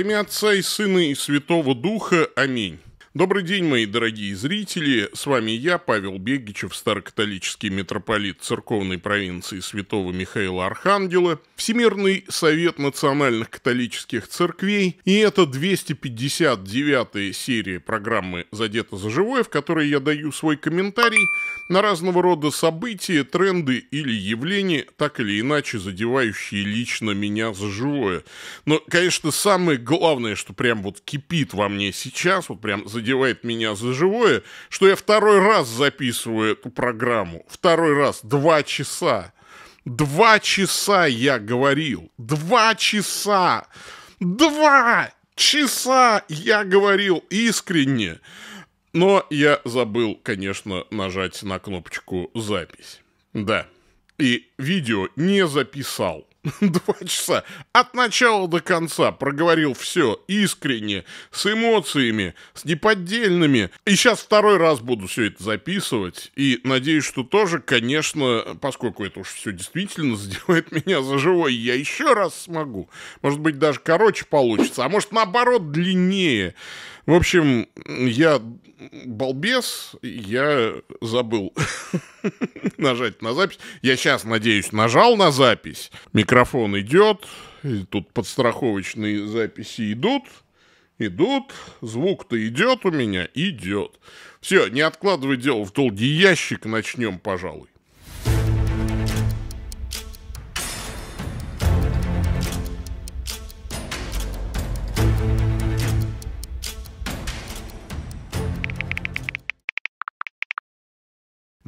имя Отца и Сына и Святого Духа. Аминь. Добрый день, мои дорогие зрители. С вами я, Павел Бегичев, старокатолический митрополит церковной провинции Святого Михаила Архангела, Всемирный совет национальных католических церквей. И это 259-я серия программы «Задето за живое», в которой я даю свой комментарий на разного рода события, тренды или явления, так или иначе задевающие лично меня за живое. Но, конечно, самое главное, что прям вот кипит во мне сейчас, вот прям задевает меня за живое, что я второй раз записываю эту программу. Второй раз. Два часа. Два часа я говорил. Два часа. Два часа я говорил искренне. Но я забыл, конечно, нажать на кнопочку «Запись». Да, и видео не записал. Два часа от начала до конца проговорил все искренне, с эмоциями, с неподдельными. И сейчас второй раз буду все это записывать. И надеюсь, что тоже, конечно, поскольку это уж все действительно сделает меня за живой, я еще раз смогу. Может быть, даже короче получится, а может, наоборот, длиннее. В общем, я балбес, я забыл нажать на запись. Я сейчас, надеюсь, нажал на запись. Микрофон идет, тут подстраховочные записи идут, идут, звук-то идет у меня, идет. Все, не откладывай дело в долгий ящик, начнем, пожалуй.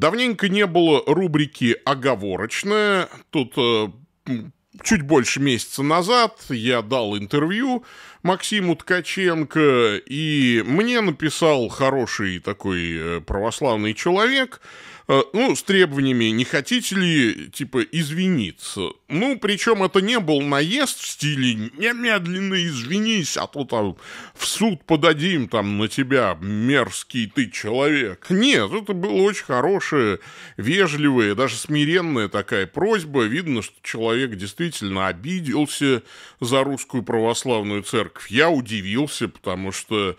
Давненько не было рубрики «Оговорочная». Тут э, чуть больше месяца назад я дал интервью Максиму Ткаченко, и мне написал хороший такой э, православный человек – Э, ну, с требованиями, не хотите ли, типа, извиниться? Ну, причем это не был наезд в стиле «немедленно извинись, а то там в суд подадим там на тебя, мерзкий ты человек». Нет, это было очень хорошее, вежливое, даже смиренная такая просьба. Видно, что человек действительно обиделся за русскую православную церковь. Я удивился, потому что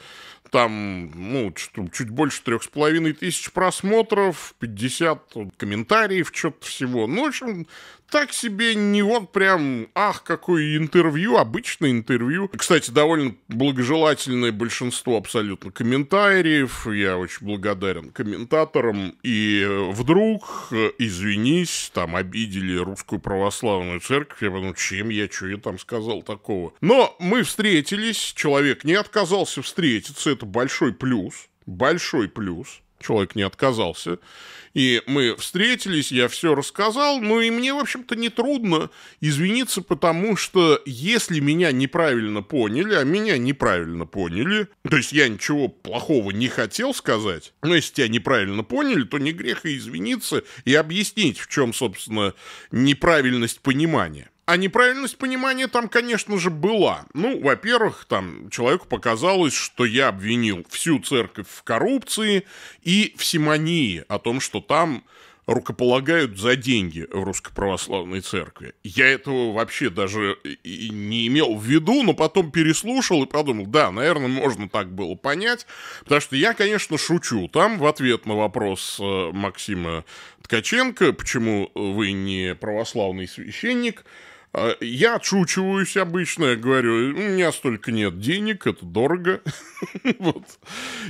там, ну, чуть больше трех с половиной тысяч просмотров, 50 комментариев, что-то всего. Ну, в общем, так себе не вот прям, ах, какое интервью, обычное интервью. Кстати, довольно благожелательное большинство абсолютно комментариев. Я очень благодарен комментаторам. И э, вдруг, э, извинись, там обидели русскую православную церковь. Я подумал, чем я, что я там сказал такого. Но мы встретились, человек не отказался встретиться, это большой плюс. Большой плюс человек не отказался. И мы встретились, я все рассказал, ну и мне, в общем-то, нетрудно извиниться, потому что если меня неправильно поняли, а меня неправильно поняли, то есть я ничего плохого не хотел сказать, но если тебя неправильно поняли, то не грех и извиниться и объяснить, в чем, собственно, неправильность понимания. А неправильность понимания там, конечно же, была. Ну, во-первых, там человеку показалось, что я обвинил всю церковь в коррупции и в симонии, о том, что там рукополагают за деньги в Русской Православной Церкви. Я этого вообще даже и не имел в виду, но потом переслушал и подумал, да, наверное, можно так было понять, потому что я, конечно, шучу. Там в ответ на вопрос э, Максима Ткаченко, почему вы не православный священник, а я отшучиваюсь обычно, я говорю, у меня столько нет денег, это дорого. вот.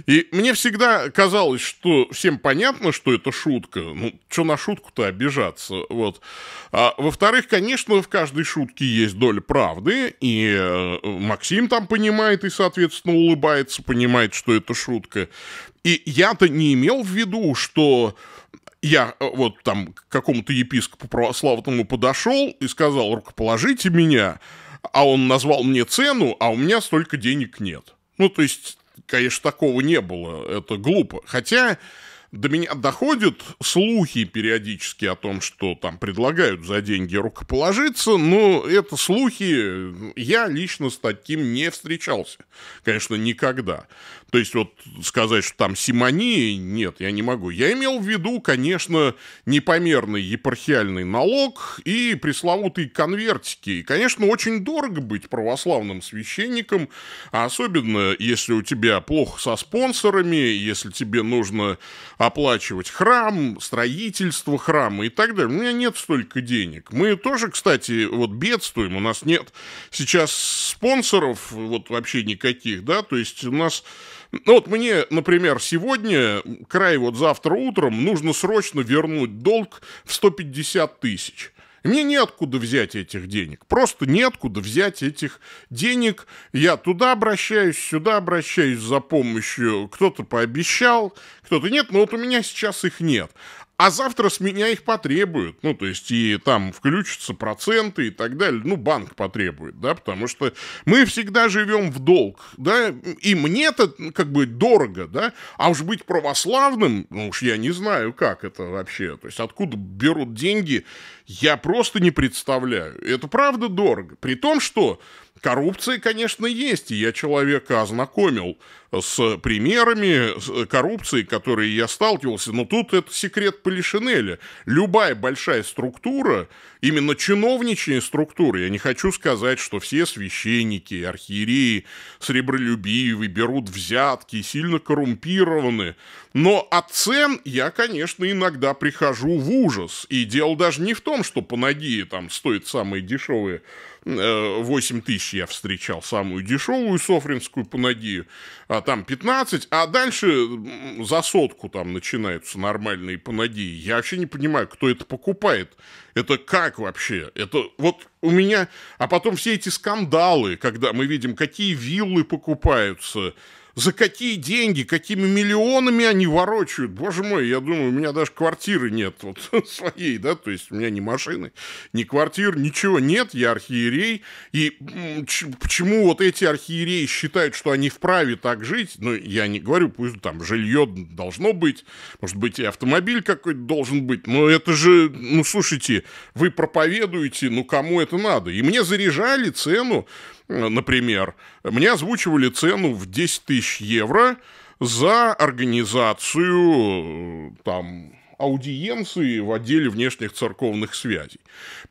И мне всегда казалось, что всем понятно, что это шутка. Ну, что на шутку-то обижаться? Вот. А, во-вторых, конечно, в каждой шутке есть доля правды, и э, Максим там понимает и, соответственно, улыбается, понимает, что это шутка. И я-то не имел в виду, что я э, вот там к какому-то епископу православному подошел и сказал, рукоположите меня, а он назвал мне цену, а у меня столько денег нет. Ну, то есть, конечно, такого не было, это глупо. Хотя до меня доходят слухи периодически о том, что там предлагают за деньги рукоположиться, но это слухи, я лично с таким не встречался, конечно, никогда. То есть вот сказать, что там симонии, нет, я не могу. Я имел в виду, конечно, непомерный епархиальный налог и пресловутые конвертики. И, конечно, очень дорого быть православным священником, а особенно если у тебя плохо со спонсорами, если тебе нужно оплачивать храм, строительство храма и так далее. У меня нет столько денег. Мы тоже, кстати, вот бедствуем, у нас нет сейчас спонсоров вот вообще никаких, да, то есть у нас... Ну, вот мне, например, сегодня, край вот завтра утром, нужно срочно вернуть долг в 150 тысяч. Мне неоткуда взять этих денег. Просто неоткуда взять этих денег. Я туда обращаюсь, сюда обращаюсь за помощью. Кто-то пообещал, кто-то нет. Но вот у меня сейчас их нет а завтра с меня их потребуют. Ну, то есть, и там включатся проценты и так далее. Ну, банк потребует, да, потому что мы всегда живем в долг, да, и мне это ну, как бы дорого, да, а уж быть православным, ну уж я не знаю, как это вообще, то есть, откуда берут деньги, я просто не представляю. Это правда дорого. При том, что Коррупция, конечно, есть, и я человека ознакомил с примерами коррупции, которые я сталкивался, но тут это секрет Полишинеля. Любая большая структура, именно чиновничья структура, я не хочу сказать, что все священники, архиереи, сребролюбивы, берут взятки, сильно коррумпированы, но от цен я, конечно, иногда прихожу в ужас, и дело даже не в том, что по панаги там стоят самые дешевые 8 э, тысяч я встречал самую дешевую софринскую панагию, а там 15, а дальше за сотку там начинаются нормальные панагии. Я вообще не понимаю, кто это покупает. Это как вообще? Это вот у меня... А потом все эти скандалы, когда мы видим, какие виллы покупаются, за какие деньги, какими миллионами они ворочают. Боже мой, я думаю, у меня даже квартиры нет вот своей, да, то есть у меня ни машины, ни квартир, ничего нет, я архиерей. И почему вот эти архиереи считают, что они вправе так жить? Ну, я не говорю, пусть там жилье должно быть, может быть, и автомобиль какой-то должен быть, но это же, ну, слушайте, вы проповедуете, ну, кому это надо? И мне заряжали цену Э, например, мне озвучивали цену в 10 тысяч евро за организацию э, там аудиенции в отделе внешних церковных связей.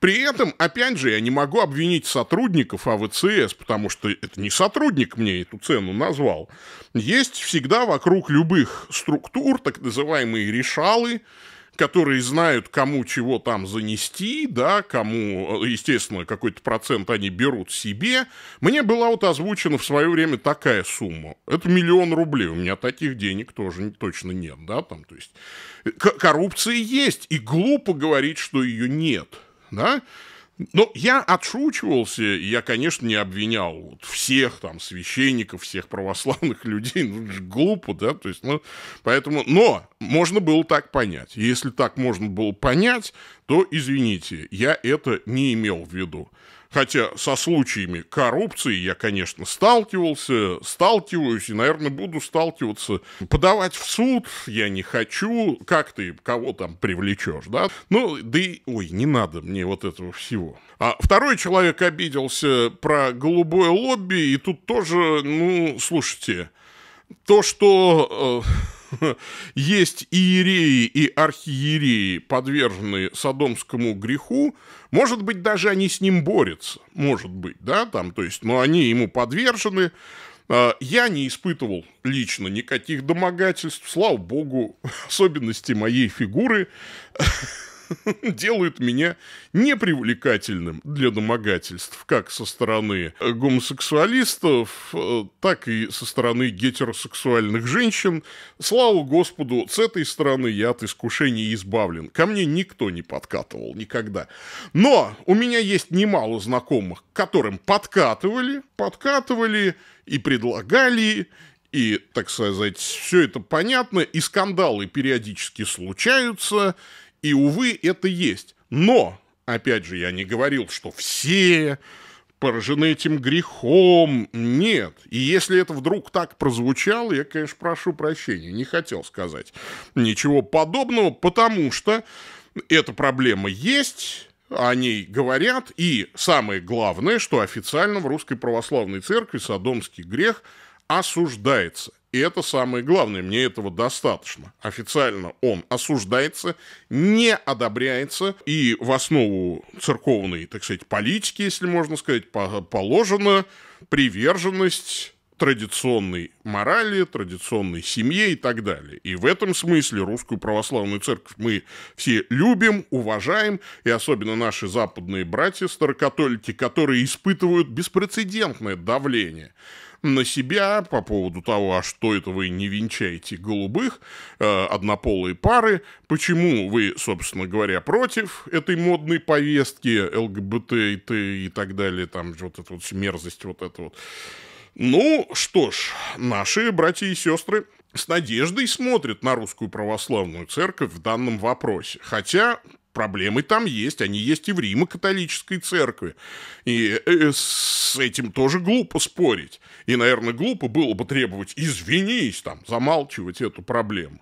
При этом, опять же, я не могу обвинить сотрудников АВЦС, потому что это не сотрудник мне эту цену назвал. Есть всегда вокруг любых структур так называемые решалы, которые знают, кому чего там занести, да, кому, э, естественно, какой-то процент они берут себе. Мне была вот озвучена в свое время такая сумма. Это миллион рублей. У меня таких денег тоже точно нет, да, там, то есть э, коррупция есть, и глупо говорить, что ее нет, да. Ну, я отшучивался, я, конечно, не обвинял вот всех там священников, всех православных людей, ну, глупо, да, то есть, ну, поэтому, но можно было так понять. Если так можно было понять, то, извините, я это не имел в виду. Хотя со случаями коррупции я, конечно, сталкивался, сталкиваюсь и, наверное, буду сталкиваться. Подавать в суд я не хочу. Как ты кого там привлечешь, да? Ну, да и... Ой, не надо мне вот этого всего. А второй человек обиделся про голубое лобби, и тут тоже, ну, слушайте, то, что... Э есть иереи и архиереи, подверженные садомскому греху, может быть, даже они с ним борются, может быть, да, там, то есть, но они ему подвержены, а, я не испытывал лично никаких домогательств, слава богу, особенности моей фигуры делают меня непривлекательным для домогательств, как со стороны э, гомосексуалистов, э, так и со стороны гетеросексуальных женщин. Слава Господу, с этой стороны я от искушений избавлен. Ко мне никто не подкатывал никогда. Но у меня есть немало знакомых, которым подкатывали, подкатывали и предлагали, и, так сказать, все это понятно, и скандалы периодически случаются, и, увы, это есть. Но, опять же, я не говорил, что все поражены этим грехом. Нет. И если это вдруг так прозвучало, я, конечно, прошу прощения, не хотел сказать ничего подобного, потому что эта проблема есть, о ней говорят, и самое главное, что официально в Русской Православной Церкви садомский грех осуждается. И это самое главное, мне этого достаточно. Официально он осуждается, не одобряется, и в основу церковной, так сказать, политики, если можно сказать, положена приверженность традиционной морали, традиционной семье и так далее. И в этом смысле русскую православную церковь мы все любим, уважаем, и особенно наши западные братья-старокатолики, которые испытывают беспрецедентное давление – на себя по поводу того, а что это вы не венчаете голубых, э, однополые пары, почему вы, собственно говоря, против этой модной повестки ЛГБТ и, Т и так далее, там вот эта вот мерзость вот эта вот. Ну что ж, наши братья и сестры с надеждой смотрят на русскую православную церковь в данном вопросе. Хотя проблемы там есть, они есть и в Римо-католической церкви. И э, э, с этим тоже глупо спорить. И, наверное, глупо было бы требовать «извинись», там, замалчивать эту проблему.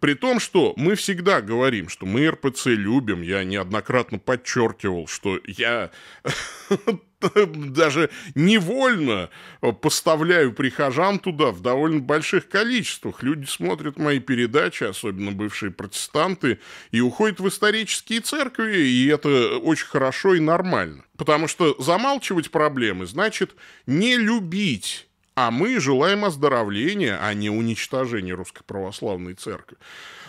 При том, что мы всегда говорим, что мы РПЦ любим, я неоднократно подчеркивал, что я даже невольно поставляю прихожан туда в довольно больших количествах. Люди смотрят мои передачи, особенно бывшие протестанты, и уходят в исторические церкви, и это очень хорошо и нормально. Потому что замалчивать проблемы значит не любить а мы желаем оздоровления, а не уничтожения Русской Православной Церкви.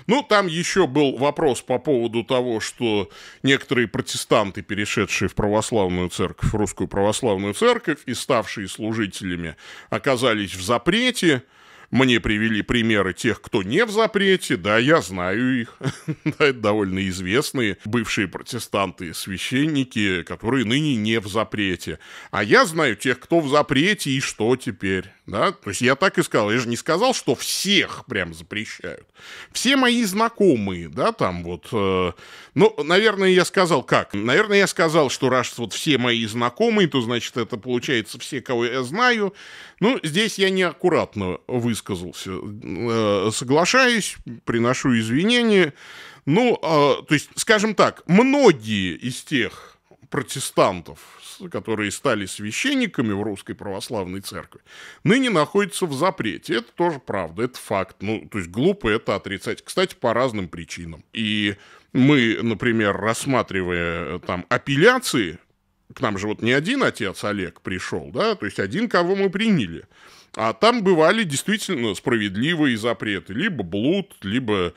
Ну, там еще был вопрос по поводу того, что некоторые протестанты, перешедшие в православную церковь, в русскую православную церковь и ставшие служителями, оказались в запрете. Мне привели примеры тех, кто не в запрете, да, я знаю их. да, это довольно известные бывшие протестанты и священники, которые ныне не в запрете. А я знаю тех, кто в запрете и что теперь. Да? То есть я так и сказал, я же не сказал, что всех прям запрещают. Все мои знакомые, да, там вот, э, ну, наверное, я сказал как? Наверное, я сказал, что раз вот все мои знакомые, то значит это получается все, кого я знаю. Ну, здесь я неаккуратно высказал высказался. Э, соглашаюсь, приношу извинения. Ну, э, то есть, скажем так, многие из тех протестантов, которые стали священниками в Русской Православной Церкви, ныне находятся в запрете. Это тоже правда, это факт. Ну, то есть глупо это отрицать. Кстати, по разным причинам. И мы, например, рассматривая э, там апелляции, к нам же вот не один отец Олег пришел, да, то есть один, кого мы приняли – а там бывали действительно справедливые запреты. Либо блуд, либо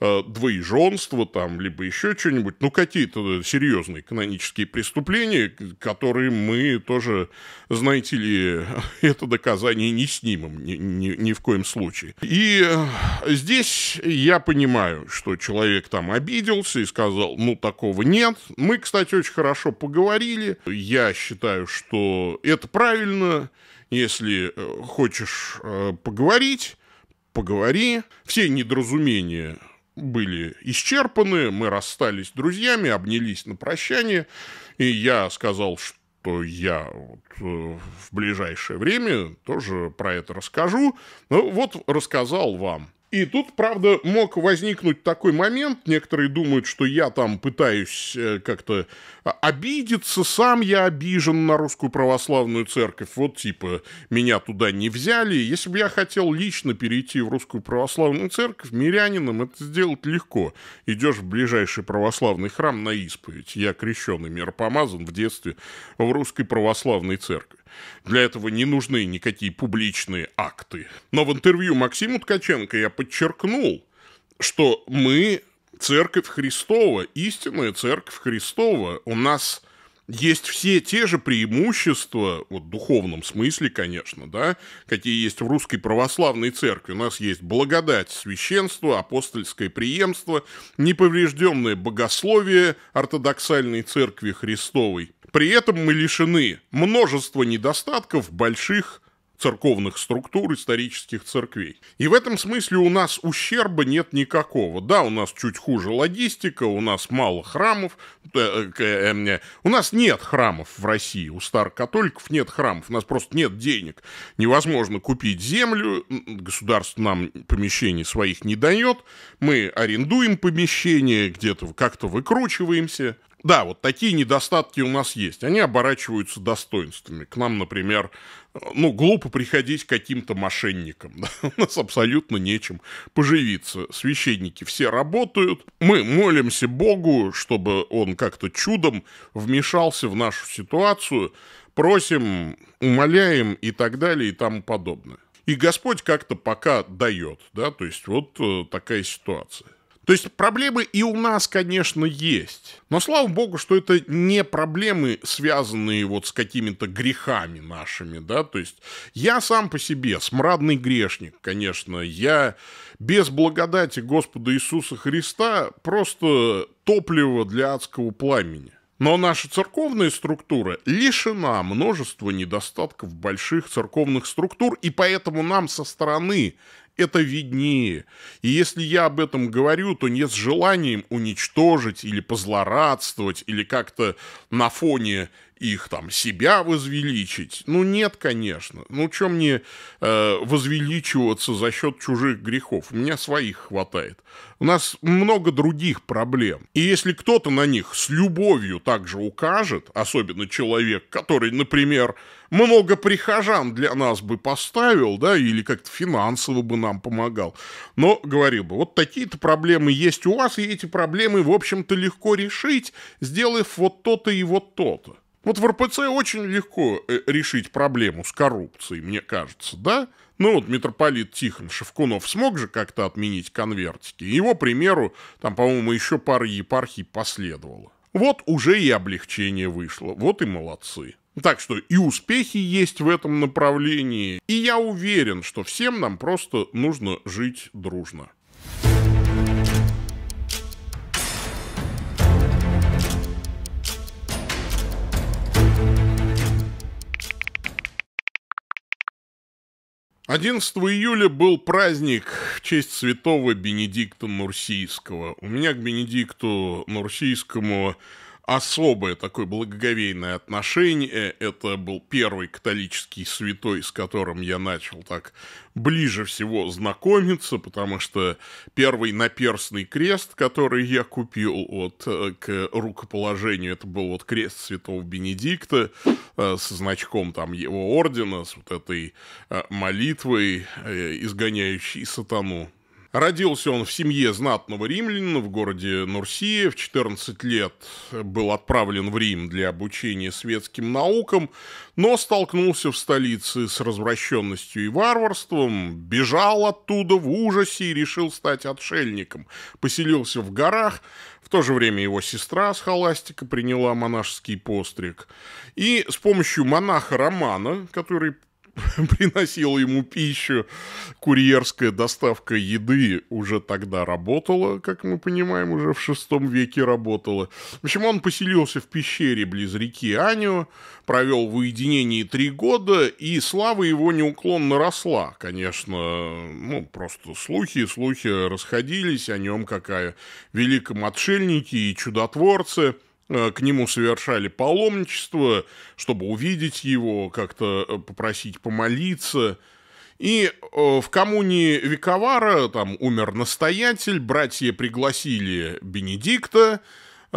э, двоеженство, там, либо еще что-нибудь. Ну, какие-то э, серьезные канонические преступления, которые мы тоже, знаете ли, это доказание не снимем ни, ни, ни в коем случае. И э, здесь я понимаю, что человек там обиделся и сказал, ну, такого нет. Мы, кстати, очень хорошо поговорили. Я считаю, что это правильно. Если э, хочешь э, поговорить, поговори. Все недоразумения были исчерпаны, мы расстались с друзьями, обнялись на прощание, и я сказал, что я вот э, в ближайшее время тоже про это расскажу. Ну вот рассказал вам. И тут, правда, мог возникнуть такой момент, некоторые думают, что я там пытаюсь э, как-то а, обидеться, сам я обижен на русскую православную церковь, вот типа меня туда не взяли. Если бы я хотел лично перейти в русскую православную церковь, мирянином это сделать легко. Идешь в ближайший православный храм на исповедь. Я крещеный помазан в детстве в русской православной церкви. Для этого не нужны никакие публичные акты. Но в интервью Максиму Ткаченко я подчеркнул, что мы церковь Христова, истинная церковь Христова. У нас есть все те же преимущества, вот в духовном смысле, конечно, да, какие есть в русской православной церкви. У нас есть благодать священство, апостольское преемство, неповрежденное богословие ортодоксальной церкви Христовой. При этом мы лишены множества недостатков больших церковных структур, исторических церквей. И в этом смысле у нас ущерба нет никакого. Да, у нас чуть хуже логистика, у нас мало храмов. Э, э, у нас нет храмов в России, у старокатоликов нет храмов, у нас просто нет денег. Невозможно купить землю, государство нам помещений своих не дает, мы арендуем помещение, где-то как-то выкручиваемся. Да, вот такие недостатки у нас есть. Они оборачиваются достоинствами. К нам, например, э, ну, глупо приходить к каким-то мошенникам. Да? У нас абсолютно нечем поживиться. Священники все работают. Мы молимся Богу, чтобы он как-то чудом вмешался в нашу ситуацию. Просим, умоляем и так далее и тому подобное. И Господь как-то пока дает, да, то есть вот э, такая ситуация. То есть проблемы и у нас, конечно, есть. Но слава богу, что это не проблемы, связанные вот с какими-то грехами нашими, да. То есть я сам по себе смрадный грешник, конечно. Я без благодати Господа Иисуса Христа просто топливо для адского пламени. Но наша церковная структура лишена множества недостатков больших церковных структур, и поэтому нам со стороны это виднее. И если я об этом говорю, то не с желанием уничтожить или позлорадствовать, или как-то на фоне их там себя возвеличить. Ну нет, конечно. Ну чем мне э, возвеличиваться за счет чужих грехов? У меня своих хватает. У нас много других проблем. И если кто-то на них с любовью также укажет, особенно человек, который, например, много прихожан для нас бы поставил, да, или как-то финансово бы нам помогал, но говорил бы, вот такие-то проблемы есть у вас, и эти проблемы, в общем-то, легко решить, сделав вот то-то и вот то-то. Вот в РПЦ очень легко э, решить проблему с коррупцией, мне кажется, да? Ну вот митрополит Тихон Шевкунов смог же как-то отменить конвертики. Его примеру, там, по-моему, еще пара епархий последовало. Вот уже и облегчение вышло, вот и молодцы. Так что и успехи есть в этом направлении, и я уверен, что всем нам просто нужно жить дружно. 11 июля был праздник в честь святого Бенедикта Нурсийского. У меня к Бенедикту Нурсийскому особое такое благоговейное отношение. Э, это был первый католический святой, с которым я начал так ближе всего знакомиться, потому что первый наперстный крест, который я купил от, э, к рукоположению, это был вот крест святого Бенедикта э, с значком там его ордена, с вот этой молитвой, изгоняющей сатану. Родился он в семье знатного римлянина в городе Нурсия. В 14 лет был отправлен в Рим для обучения светским наукам, но столкнулся в столице с развращенностью и варварством, бежал оттуда в ужасе и решил стать отшельником. Поселился в горах, в то же время его сестра с холастика приняла монашеский постриг. И с помощью монаха Романа, который приносил ему пищу. Курьерская доставка еды уже тогда работала, как мы понимаем, уже в шестом веке работала. В общем, он поселился в пещере близ реки Анио, провел в уединении три года, и слава его неуклонно росла, конечно. Ну, просто слухи, слухи расходились о нем, какая великом отшельники и чудотворцы – Э, к нему совершали паломничество, чтобы увидеть его, как-то э, попросить помолиться. И э, в коммуне Виковара там умер настоятель, братья пригласили Бенедикта,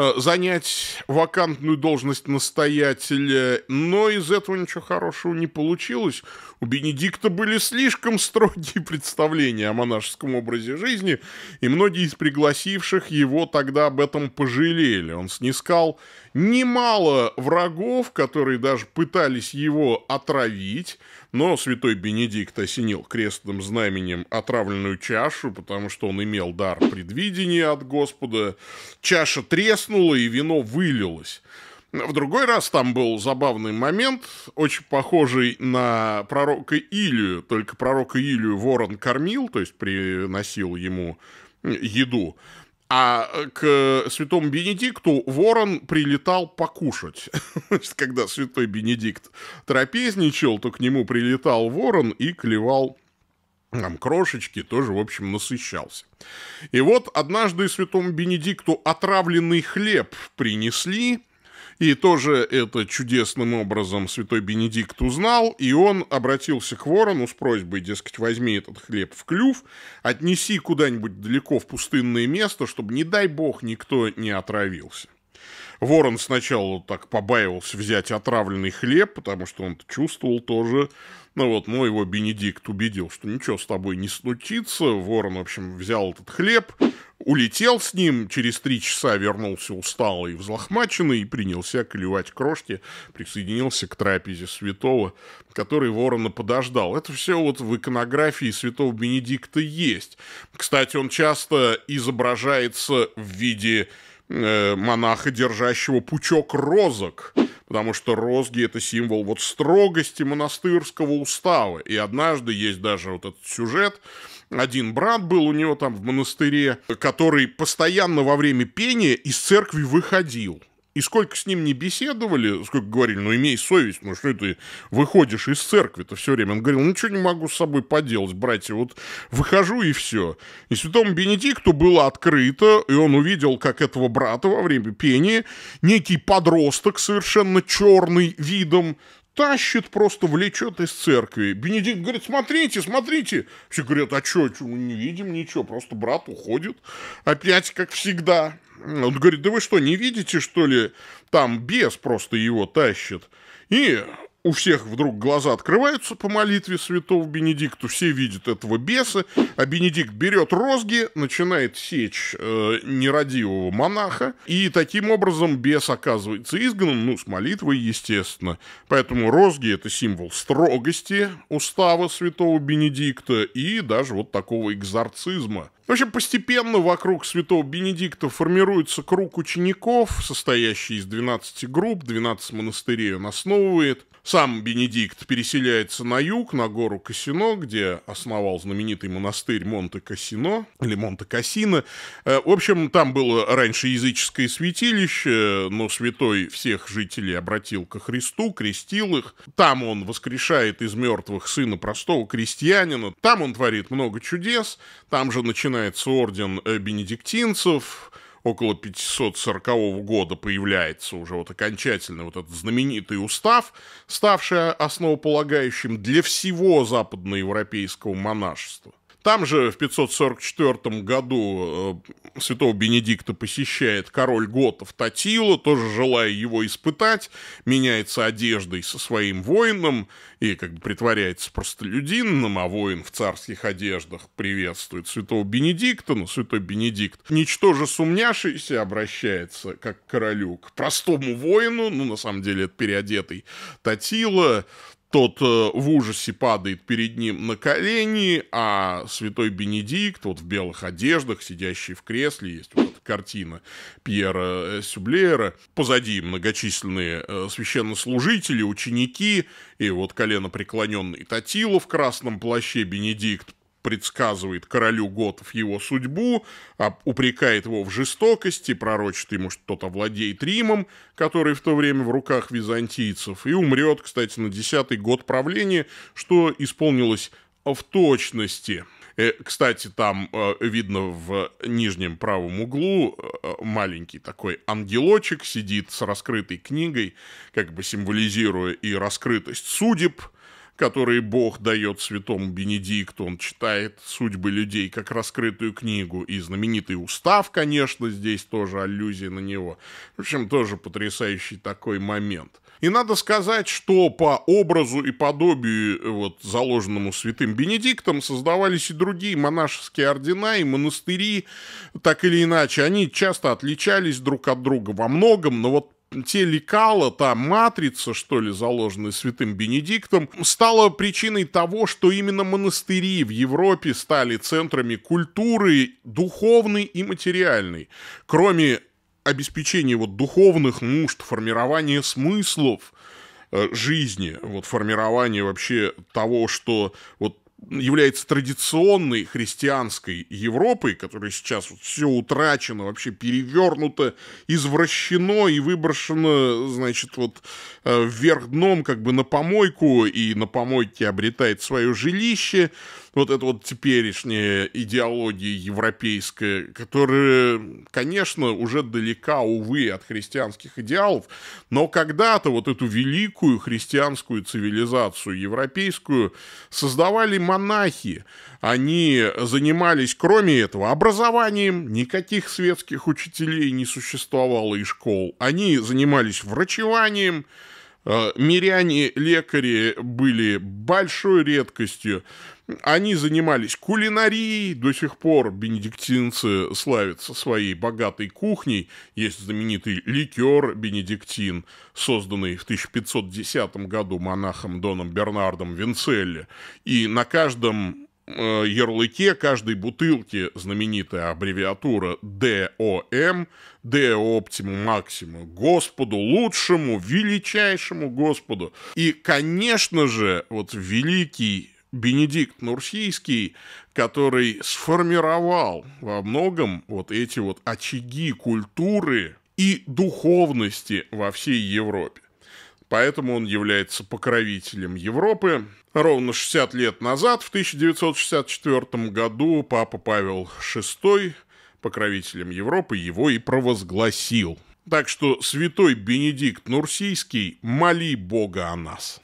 Э, занять вакантную должность настоятеля, но из этого ничего хорошего не получилось. У Бенедикта были слишком строгие представления о монашеском образе жизни, и многие из пригласивших его тогда об этом пожалели. Он снискал немало врагов, которые даже пытались его отравить, но святой Бенедикт осенил крестным знаменем отравленную чашу, потому что он имел дар предвидения от Господа. Чаша треснула, и вино вылилось. В другой раз там был забавный момент, очень похожий на пророка Илию, только пророка Илию ворон кормил, то есть приносил ему еду. А э, к э, святому Бенедикту ворон прилетал покушать. Значит, когда святой Бенедикт трапезничал, то к нему прилетал ворон и клевал там крошечки, тоже, в общем, насыщался. И вот однажды святому Бенедикту отравленный хлеб принесли, и тоже это чудесным образом святой Бенедикт узнал, и он обратился к ворону с просьбой, дескать, возьми этот хлеб в клюв, отнеси куда-нибудь далеко в пустынное место, чтобы, не дай бог, никто не отравился. Ворон сначала так побаивался взять отравленный хлеб, потому что он -то чувствовал тоже. Ну вот, но его Бенедикт убедил, что ничего с тобой не случится. Ворон, в общем, взял этот хлеб, Улетел с ним, через три часа вернулся усталый и взлохмаченный и принялся клевать крошки, присоединился к трапезе святого, который ворона подождал. Это все вот в иконографии святого Бенедикта есть. Кстати, он часто изображается в виде э, монаха, держащего пучок розок – потому что розги – это символ вот строгости монастырского устава. И однажды есть даже вот этот сюжет, один брат был у него там в монастыре, который постоянно во время пения из церкви выходил. И сколько с ним не беседовали, сколько говорили, ну имей совесть, ну что ты выходишь из церкви-то все время. Он говорил, «Ну, ничего не могу с собой поделать, братья, вот выхожу и все. И святому Бенедикту было открыто, и он увидел, как этого брата во время пения некий подросток совершенно черный видом, тащит просто, влечет из церкви. Бенедикт говорит, смотрите, смотрите. Все говорят, а что, не видим ничего, просто брат уходит. Опять, как всегда. Он говорит, да вы что, не видите, что ли, там бес просто его тащит. И у всех вдруг глаза открываются по молитве святого Бенедикта, все видят этого беса, а Бенедикт берет розги, начинает сечь э, нерадивого монаха, и таким образом бес оказывается изгнан, ну, с молитвой, естественно. Поэтому розги – это символ строгости устава святого Бенедикта и даже вот такого экзорцизма – Вообще постепенно вокруг святого Бенедикта формируется круг учеников, состоящий из 12 групп, 12 монастырей он основывает. Сам Бенедикт переселяется на юг, на гору Косино, где основал знаменитый монастырь Монте-Кассино, или Монте-Кассино. Э, в общем, там было раньше языческое святилище, но святой всех жителей обратил ко Христу, крестил их. Там он воскрешает из мертвых сына простого крестьянина. Там он творит много чудес. Там же начинает начинается орден э, бенедиктинцев, около 540 года появляется уже вот окончательно вот этот знаменитый устав, ставший основополагающим для всего западноевропейского монашества. Там же в 544 году э, святого Бенедикта посещает король готов Татила, тоже желая его испытать, меняется одеждой со своим воином и как бы притворяется простолюдинным, а воин в царских одеждах приветствует святого Бенедикта, но святой Бенедикт, ничтоже сумняшийся, обращается как к королю, к простому воину, ну, на самом деле, это переодетый Татила, тот э, в ужасе падает перед ним на колени, а святой Бенедикт, вот в белых одеждах, сидящий в кресле, есть вот эта картина Пьера э, Сюблера, позади многочисленные э, священнослужители, ученики, и вот колено преклоненный Татило в красном плаще, Бенедикт предсказывает королю готов его судьбу, а упрекает его в жестокости, пророчит ему, что кто-то владеет Римом, который в то время в руках византийцев, и умрет, кстати, на десятый год правления, что исполнилось в точности. Э, кстати, там э, видно в нижнем правом углу э, маленький такой ангелочек сидит с раскрытой книгой, как бы символизируя и раскрытость судеб – которые Бог дает святому Бенедикту. Он читает судьбы людей как раскрытую книгу. И знаменитый устав, конечно, здесь тоже аллюзия на него. В общем, тоже потрясающий такой момент. И надо сказать, что по образу и подобию э, вот, заложенному святым Бенедиктом создавались и другие монашеские ордена и монастыри, так или иначе. Они часто отличались друг от друга во многом, но вот те лекала, та матрица, что ли, заложенная святым Бенедиктом, стала причиной того, что именно монастыри в Европе стали центрами культуры духовной и материальной. Кроме обеспечения вот духовных нужд, формирования смыслов, э, жизни, вот формирование вообще того, что вот является традиционной христианской Европой, которая сейчас вот все утрачено, вообще перевернуто, извращено и выброшено, значит, вот э, вверх дном как бы на помойку, и на помойке обретает свое жилище – вот эта вот теперешняя идеология европейская, которая, конечно, уже далека, увы, от христианских идеалов, но когда-то вот эту великую христианскую цивилизацию европейскую создавали монахи. Они занимались, кроме этого, образованием, никаких светских учителей не существовало и школ. Они занимались врачеванием, Э, Миряне-лекари были большой редкостью. Они занимались кулинарией, до сих пор бенедиктинцы славятся своей богатой кухней. Есть знаменитый ликер бенедиктин, созданный в 1510 году монахом Доном Бернардом Винцелли. И на каждом Э, ярлыке каждой бутылки знаменитая аббревиатура ДОМ, эм, Део Оптиму Максиму, Господу лучшему, величайшему Господу. И, конечно же, вот великий Бенедикт Нурсийский, который сформировал во многом вот эти вот очаги культуры и духовности во всей Европе. Поэтому он является покровителем Европы, Ровно 60 лет назад, в 1964 году, папа Павел VI покровителем Европы его и провозгласил. Так что святой Бенедикт Нурсийский, моли Бога о нас.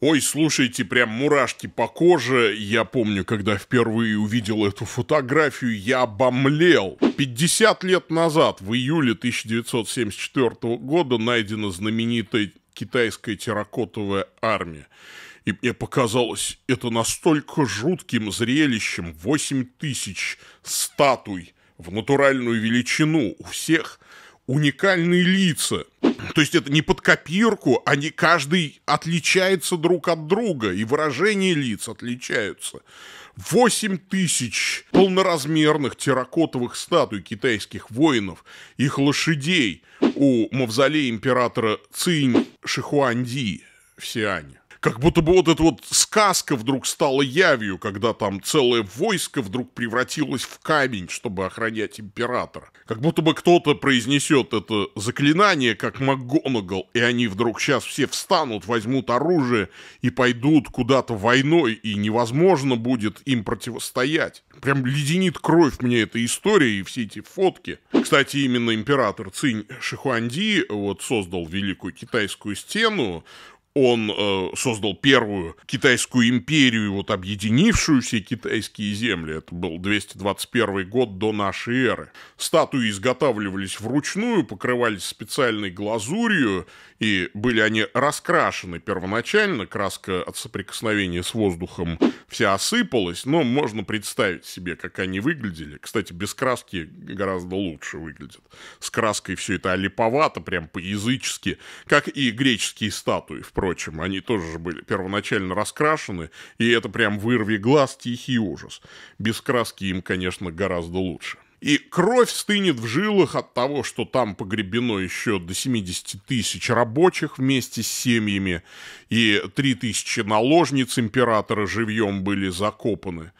Ой, слушайте, прям мурашки по коже. Я помню, когда впервые увидел эту фотографию, я обомлел. 50 лет назад, в июле 1974 года, найдена знаменитая китайская терракотовая армия. И мне показалось это настолько жутким зрелищем. 8 тысяч статуй в натуральную величину у всех – уникальные лица. То есть это не под копирку, они каждый отличается друг от друга, и выражения лиц отличаются. 8 тысяч полноразмерных терракотовых статуй китайских воинов, их лошадей у мавзолея императора Цинь Шихуанди в Сиане. Как будто бы вот эта вот сказка вдруг стала явью, когда там целое войско вдруг превратилось в камень, чтобы охранять императора. Как будто бы кто-то произнесет это заклинание, как МакГонагал, и они вдруг сейчас все встанут, возьмут оружие и пойдут куда-то войной, и невозможно будет им противостоять. Прям леденит кровь мне эта история и все эти фотки. Кстати, именно император Цинь Шихуанди вот создал Великую Китайскую стену, он э, создал первую китайскую империю, вот объединившую все китайские земли. Это был 221 год до нашей эры. Статуи изготавливались вручную, покрывались специальной глазурью, и были они раскрашены первоначально. Краска от соприкосновения с воздухом вся осыпалась, но можно представить себе, как они выглядели. Кстати, без краски гораздо лучше выглядят. С краской все это олиповато, прям по-язычески, как и греческие статуи, впрочем прочим, они тоже же были первоначально раскрашены, и это прям вырви глаз, тихий ужас. Без краски им, конечно, гораздо лучше. И кровь стынет в жилах от того, что там погребено еще до 70 тысяч рабочих вместе с семьями, и 3 тысячи наложниц императора живьем были закопаны.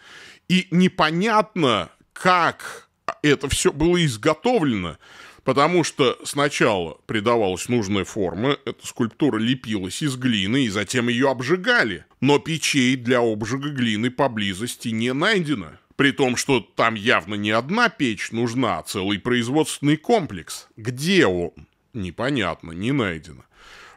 И непонятно, как это все было изготовлено. Потому что сначала придавалась нужная форма, эта скульптура лепилась из глины, и затем ее обжигали. Но печей для обжига глины поблизости не найдено. При том, что там явно не одна печь нужна, а целый производственный комплекс. Где он? Непонятно, не найдено.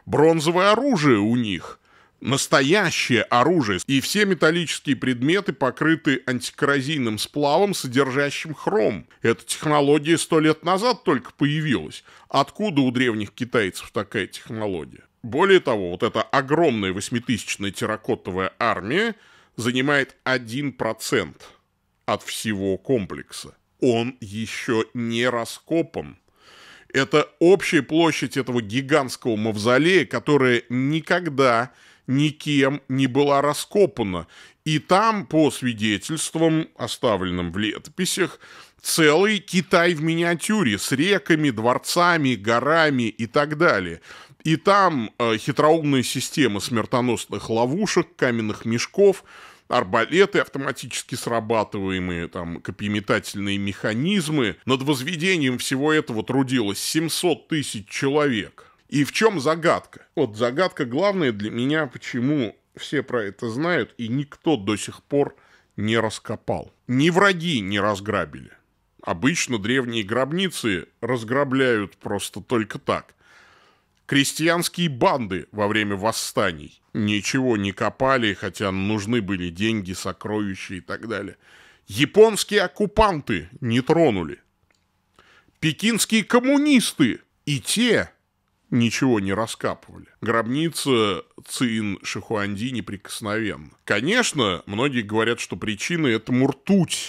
Бронзовое оружие у них – настоящее оружие. И все металлические предметы покрыты антикоррозийным сплавом, содержащим хром. Эта технология сто лет назад только появилась. Откуда у древних китайцев такая технология? Более того, вот эта огромная восьмитысячная терракотовая армия занимает один процент от всего комплекса. Он еще не раскопан. Это общая площадь этого гигантского мавзолея, которая никогда не никем не была раскопана. И там, по свидетельствам, оставленным в летописях, целый Китай в миниатюре с реками, дворцами, горами и так далее. И там э, хитроумная система смертоносных ловушек, каменных мешков, арбалеты автоматически срабатываемые, там, копьеметательные механизмы. Над возведением всего этого трудилось 700 тысяч человек. И в чем загадка? Вот загадка главная для меня, почему все про это знают, и никто до сих пор не раскопал. Ни враги не разграбили. Обычно древние гробницы разграбляют просто только так. Крестьянские банды во время восстаний ничего не копали, хотя нужны были деньги, сокровища и так далее. Японские оккупанты не тронули. Пекинские коммунисты и те ничего не раскапывали. Гробница Цин Шихуанди неприкосновенна. Конечно, многие говорят, что причина – это муртуть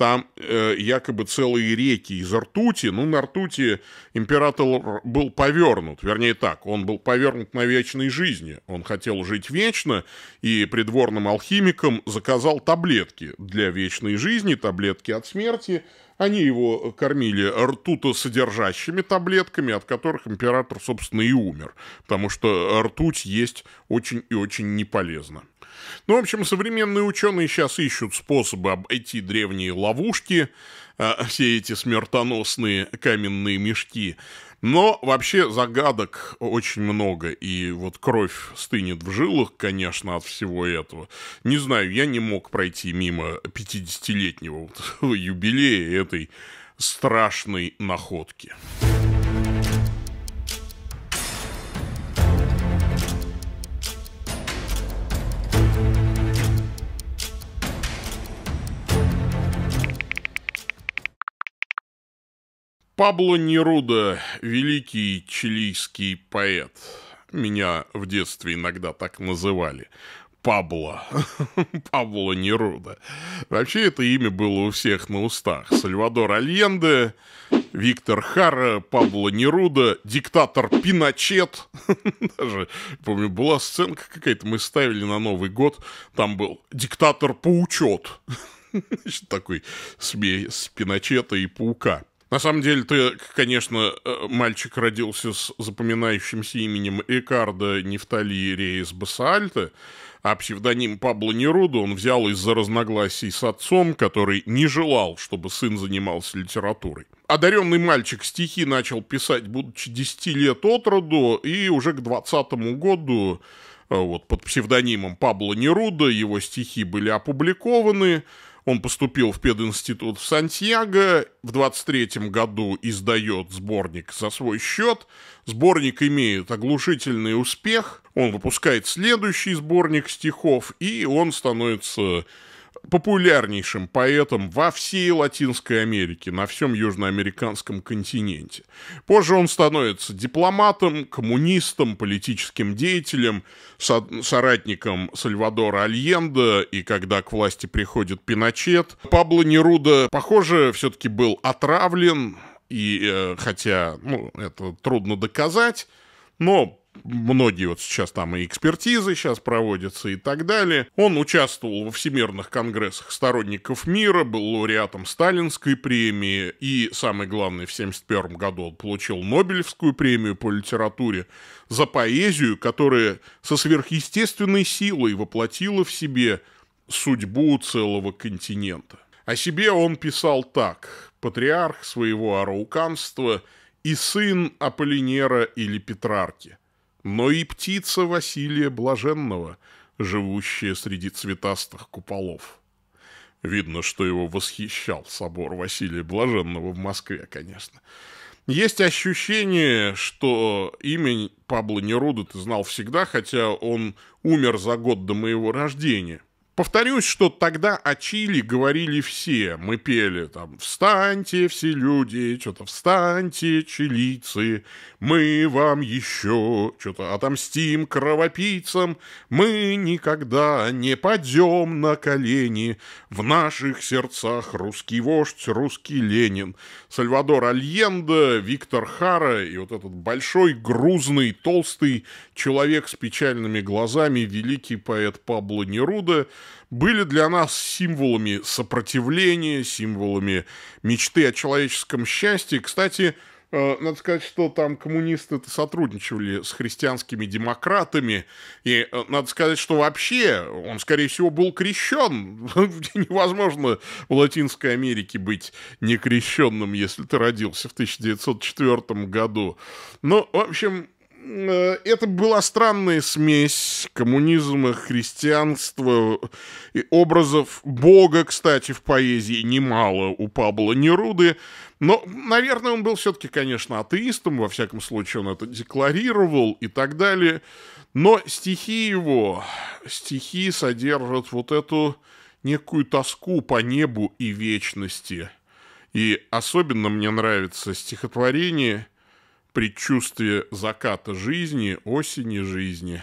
там э, якобы целые реки из ртути. Ну, на ртути император был повернут, вернее так, он был повернут на вечной жизни. Он хотел жить вечно, и придворным алхимикам заказал таблетки для вечной жизни, таблетки от смерти. Они его кормили ртутосодержащими таблетками, от которых император, собственно, и умер, потому что ртуть есть очень и очень неполезно. Ну, в общем, современные ученые сейчас ищут способы обойти древние ловушки, э, все эти смертоносные каменные мешки. Но вообще загадок очень много, и вот кровь стынет в жилах, конечно, от всего этого. Не знаю, я не мог пройти мимо 50-летнего вот юбилея этой страшной находки. Пабло Неруда, великий чилийский поэт. Меня в детстве иногда так называли. Пабло. Пабло Неруда. Вообще это имя было у всех на устах. Сальвадор Альенде, Виктор Хара, Пабло Неруда, диктатор Пиночет. Даже, помню, была сценка какая-то, мы ставили на Новый год, там был диктатор Паучет. Значит, такой смесь Пиночета и Паука. На самом деле, ты, конечно, э, мальчик родился с запоминающимся именем Экарда Нефтали Рейс Басальта, а псевдоним Пабло Неруда он взял из-за разногласий с отцом, который не желал, чтобы сын занимался литературой. Одаренный мальчик стихи начал писать, будучи 10 лет от роду, и уже к 20 году э, вот, под псевдонимом Пабло Неруда его стихи были опубликованы, он поступил в пединститут в Сантьяго, в 23-м году издает сборник за свой счет. Сборник имеет оглушительный успех, он выпускает следующий сборник стихов, и он становится популярнейшим поэтом во всей Латинской Америке, на всем южноамериканском континенте. Позже он становится дипломатом, коммунистом, политическим деятелем, со соратником Сальвадора Альенда, и когда к власти приходит Пиночет, Пабло Неруда, похоже, все-таки был отравлен, и э, хотя, ну, это трудно доказать, но многие вот сейчас там и экспертизы сейчас проводятся и так далее. Он участвовал во всемирных конгрессах сторонников мира, был лауреатом Сталинской премии и, самое главное, в 1971 году он получил Нобелевскую премию по литературе за поэзию, которая со сверхъестественной силой воплотила в себе судьбу целого континента. О себе он писал так. «Патриарх своего арауканства и сын Аполлинера или Петрарки – но и птица Василия Блаженного, живущая среди цветастых куполов. Видно, что его восхищал собор Василия Блаженного в Москве, конечно. Есть ощущение, что имя Пабло Неруды ты знал всегда, хотя он умер за год до моего рождения – Повторюсь, что тогда о Чили говорили все. Мы пели там «Встаньте, все люди», что-то «Встаньте, чилийцы, мы вам еще что-то отомстим кровопийцам, мы никогда не падем на колени, в наших сердцах русский вождь, русский Ленин». Сальвадор Альенда, Виктор Хара и вот этот большой, грузный, толстый человек с печальными глазами, великий поэт Пабло Неруда – были для нас символами сопротивления, символами мечты о человеческом счастье. Кстати, э, надо сказать, что там коммунисты сотрудничали с христианскими демократами. И э, надо сказать, что вообще он, скорее всего, был крещен. Невозможно в Латинской Америке быть некрещенным, если ты родился в 1904 году. Ну, в общем, Э, это была странная смесь коммунизма, христианства э, и образов Бога, кстати, в поэзии немало у Пабло Неруды. Но, наверное, он был все-таки, конечно, атеистом, во всяком случае он это декларировал и так далее. Но стихи его, стихи содержат вот эту некую тоску по небу и вечности. И особенно мне нравится стихотворение – предчувствие заката жизни, осени жизни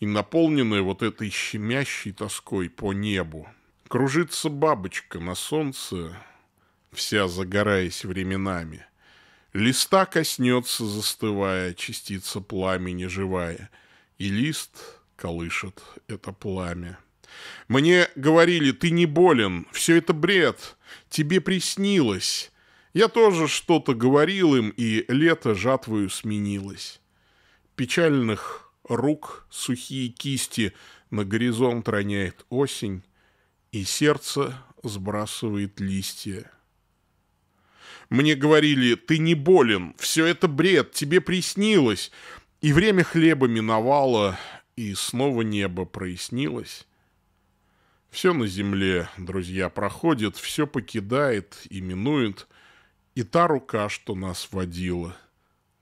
и наполненное вот этой щемящей тоской по небу. Кружится бабочка на солнце, вся загораясь временами. Листа коснется, застывая, частица пламени живая, и лист колышет это пламя. Мне говорили, ты не болен, все это бред, тебе приснилось. Я тоже что-то говорил им, и лето жатвою сменилось. Печальных рук сухие кисти на горизонт роняет осень, и сердце сбрасывает листья. Мне говорили, ты не болен, все это бред, тебе приснилось. И время хлеба миновало, и снова небо прояснилось. Все на земле, друзья, проходит, все покидает и минует — и та рука, что нас водила,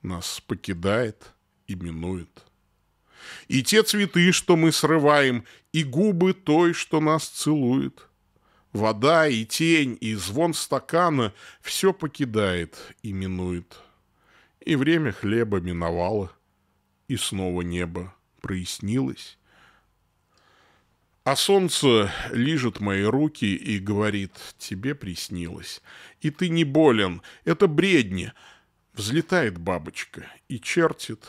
нас покидает и минует. И те цветы, что мы срываем, и губы той, что нас целует. Вода и тень, и звон стакана все покидает и минует. И время хлеба миновало, и снова небо прояснилось, а солнце лижет мои руки и говорит, тебе приснилось. И ты не болен, это бредни. Взлетает бабочка и чертит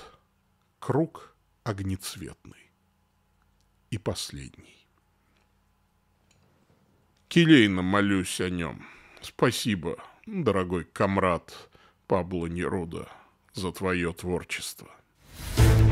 круг огнецветный. И последний. Келейно молюсь о нем. Спасибо, дорогой комрад Пабло Неруда, за твое творчество. Thank you.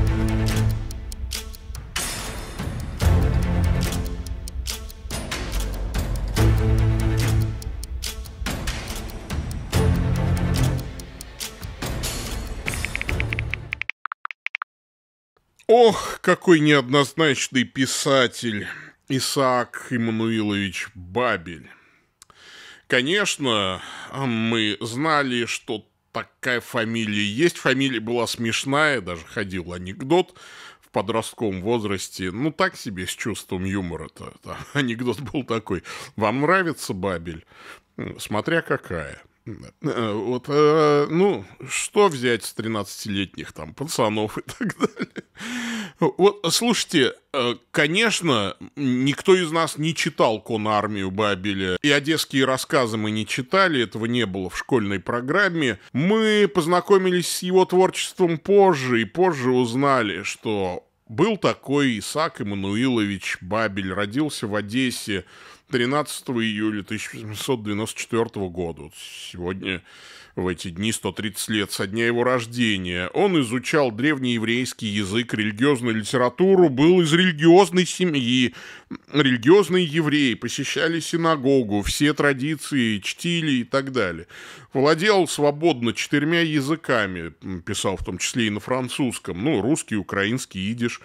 Ох, какой неоднозначный писатель Исаак Иммануилович Бабель. Конечно, мы знали, что такая фамилия есть. Фамилия была смешная, даже ходил анекдот в подростковом возрасте. Ну, так себе с чувством юмора-то. анекдот был такой. Вам нравится Бабель? Смотря какая. Э, вот, э, ну, что взять с 13-летних там пацанов и так далее. Вот, слушайте, э, конечно, никто из нас не читал «Конармию» Бабеля, и одесские рассказы мы не читали, этого не было в школьной программе. Мы познакомились с его творчеством позже, и позже узнали, что был такой Исаак Эммануилович Бабель, родился в Одессе 13 июля 1894 года. Сегодня в эти дни 130 лет со дня его рождения. Он изучал древнееврейский язык, религиозную литературу, был из религиозной семьи. Религиозные евреи посещали синагогу, все традиции чтили и так далее. Владел свободно четырьмя языками, писал в том числе и на французском, ну, русский, украинский, идиш.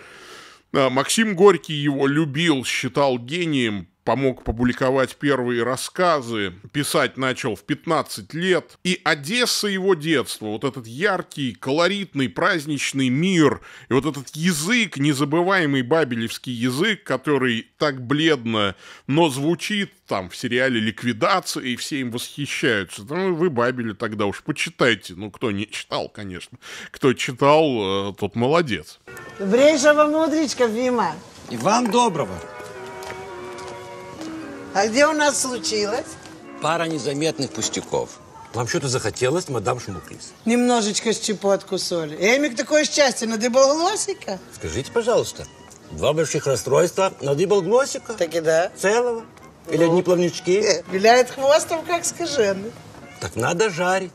А Максим Горький его любил, считал гением, помог публиковать первые рассказы, писать начал в 15 лет. И Одесса его детства, вот этот яркий, колоритный, праздничный мир, и вот этот язык, незабываемый бабелевский язык, который так бледно, но звучит там в сериале «Ликвидация», и все им восхищаются. Ну, вы Бабеля тогда уж почитайте. Ну, кто не читал, конечно. Кто читал, э, тот молодец. Добрейшего мудричка, Вима. И вам доброго. А где у нас случилось? Пара незаметных пустяков. Вам что-то захотелось, мадам Шмуклис? Немножечко с щепотку соли. Эмик такое счастье надыбал глосика. Скажите, пожалуйста, два больших расстройства надыбал глосика? Так и да. Целого? Ну. Или одни плавнички? Э, виляет хвостом, как скаженный. Так надо жарить.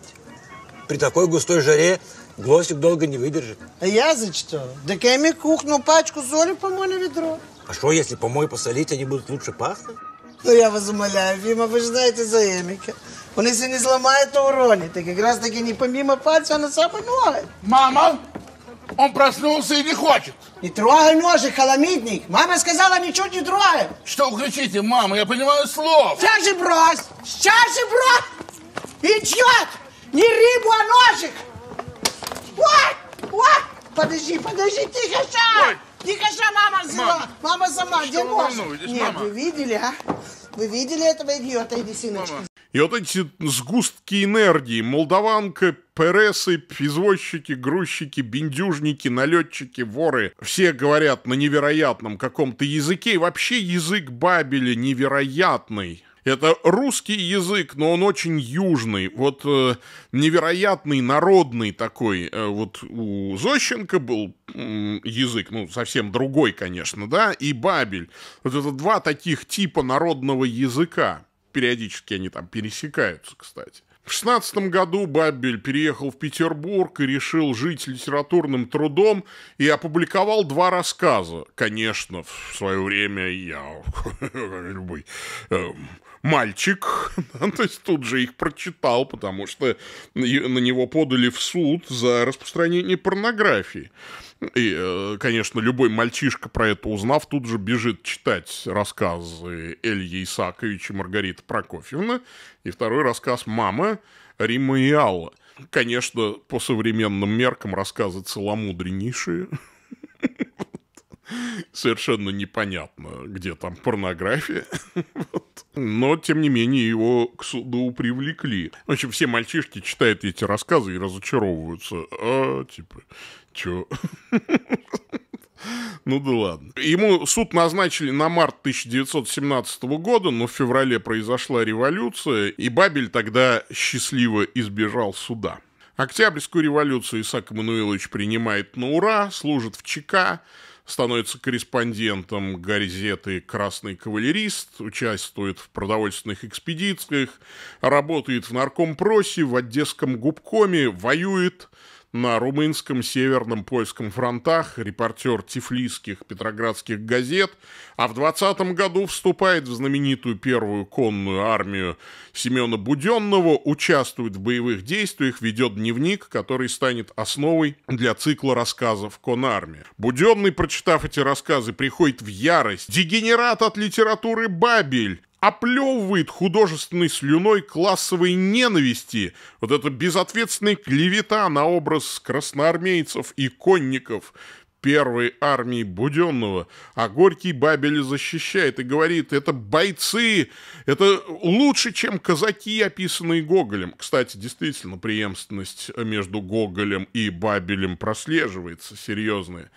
При такой густой жаре глосик долго не выдержит. А я за что? Так Эмик кухнул пачку соли, помой на ведро. А что, если помой посолить, они будут лучше пахнуть? Ну я вас умоляю, Вима, вы ж знаєте заєміки. Он если не сломает, то уронять. как раз таки не помимо пальца, а на самой ноги. Мама, он проснулся и не хочет. Не трогай ножи, холомитник. Мама сказала, ничего не трогай. Что вы кричите, мама? Я понимаю слов. Сейчас же брось! Сейчас же брось! Идиот! Не рыбу, а ножик! Ой! Ой! Подожди, подожди, тихо, сейчас! Ой. Дикаша мама взяла. Мама, мама сама. Где можно? Нет, мама. вы видели, а? Вы видели этого идиота? Иди, сыночка. Мама. И вот эти сгустки энергии, молдаванка, пересы, извозчики, грузчики, бендюжники, налетчики, воры, все говорят на невероятном каком-то языке, и вообще язык Бабеля невероятный. Это русский язык, но он очень южный. Вот э, невероятный народный такой. Э, вот у Зощенко был э, язык, ну, совсем другой, конечно, да, и Бабель. Вот это два таких типа народного языка. Периодически они там пересекаются, кстати. В 16 году Баббель переехал в Петербург и решил жить литературным трудом и опубликовал два рассказа. Конечно, в свое время я любой э, мальчик, то есть тут же их прочитал, потому что на него подали в суд за распространение порнографии. И, э, конечно, любой мальчишка, про это узнав, тут же бежит читать рассказы Эльи Исаковича и Маргариты Прокофьевны. И второй рассказ «Мама» Рима и Алла. Конечно, по современным меркам рассказы целомудреннейшие. Совершенно непонятно, где там порнография. Но, тем не менее, его к суду привлекли. В общем, все мальчишки читают эти рассказы и разочаровываются. А, типа, чё? Ну да ладно. Ему суд назначили на март 1917 года, но в феврале произошла революция, и Бабель тогда счастливо избежал суда. Октябрьскую революцию Исаак Мануилович принимает на ура, служит в ЧК, становится корреспондентом газеты «Красный кавалерист», участвует в продовольственных экспедициях, работает в наркомпросе, в Одесском губкоме, воюет – на румынском, северном, польском фронтах, репортер тифлисских, петроградских газет, а в 20 году вступает в знаменитую первую конную армию Семена Буденного, участвует в боевых действиях, ведет дневник, который станет основой для цикла рассказов «Конармия». Буденный, прочитав эти рассказы, приходит в ярость. «Дегенерат от литературы Бабель!» оплевывает художественной слюной классовой ненависти, вот эта безответственная клевета на образ красноармейцев и конников первой армии Буденного, а Горький Бабель защищает и говорит, это бойцы, это лучше, чем казаки, описанные Гоголем. Кстати, действительно, преемственность между Гоголем и Бабелем прослеживается серьезная.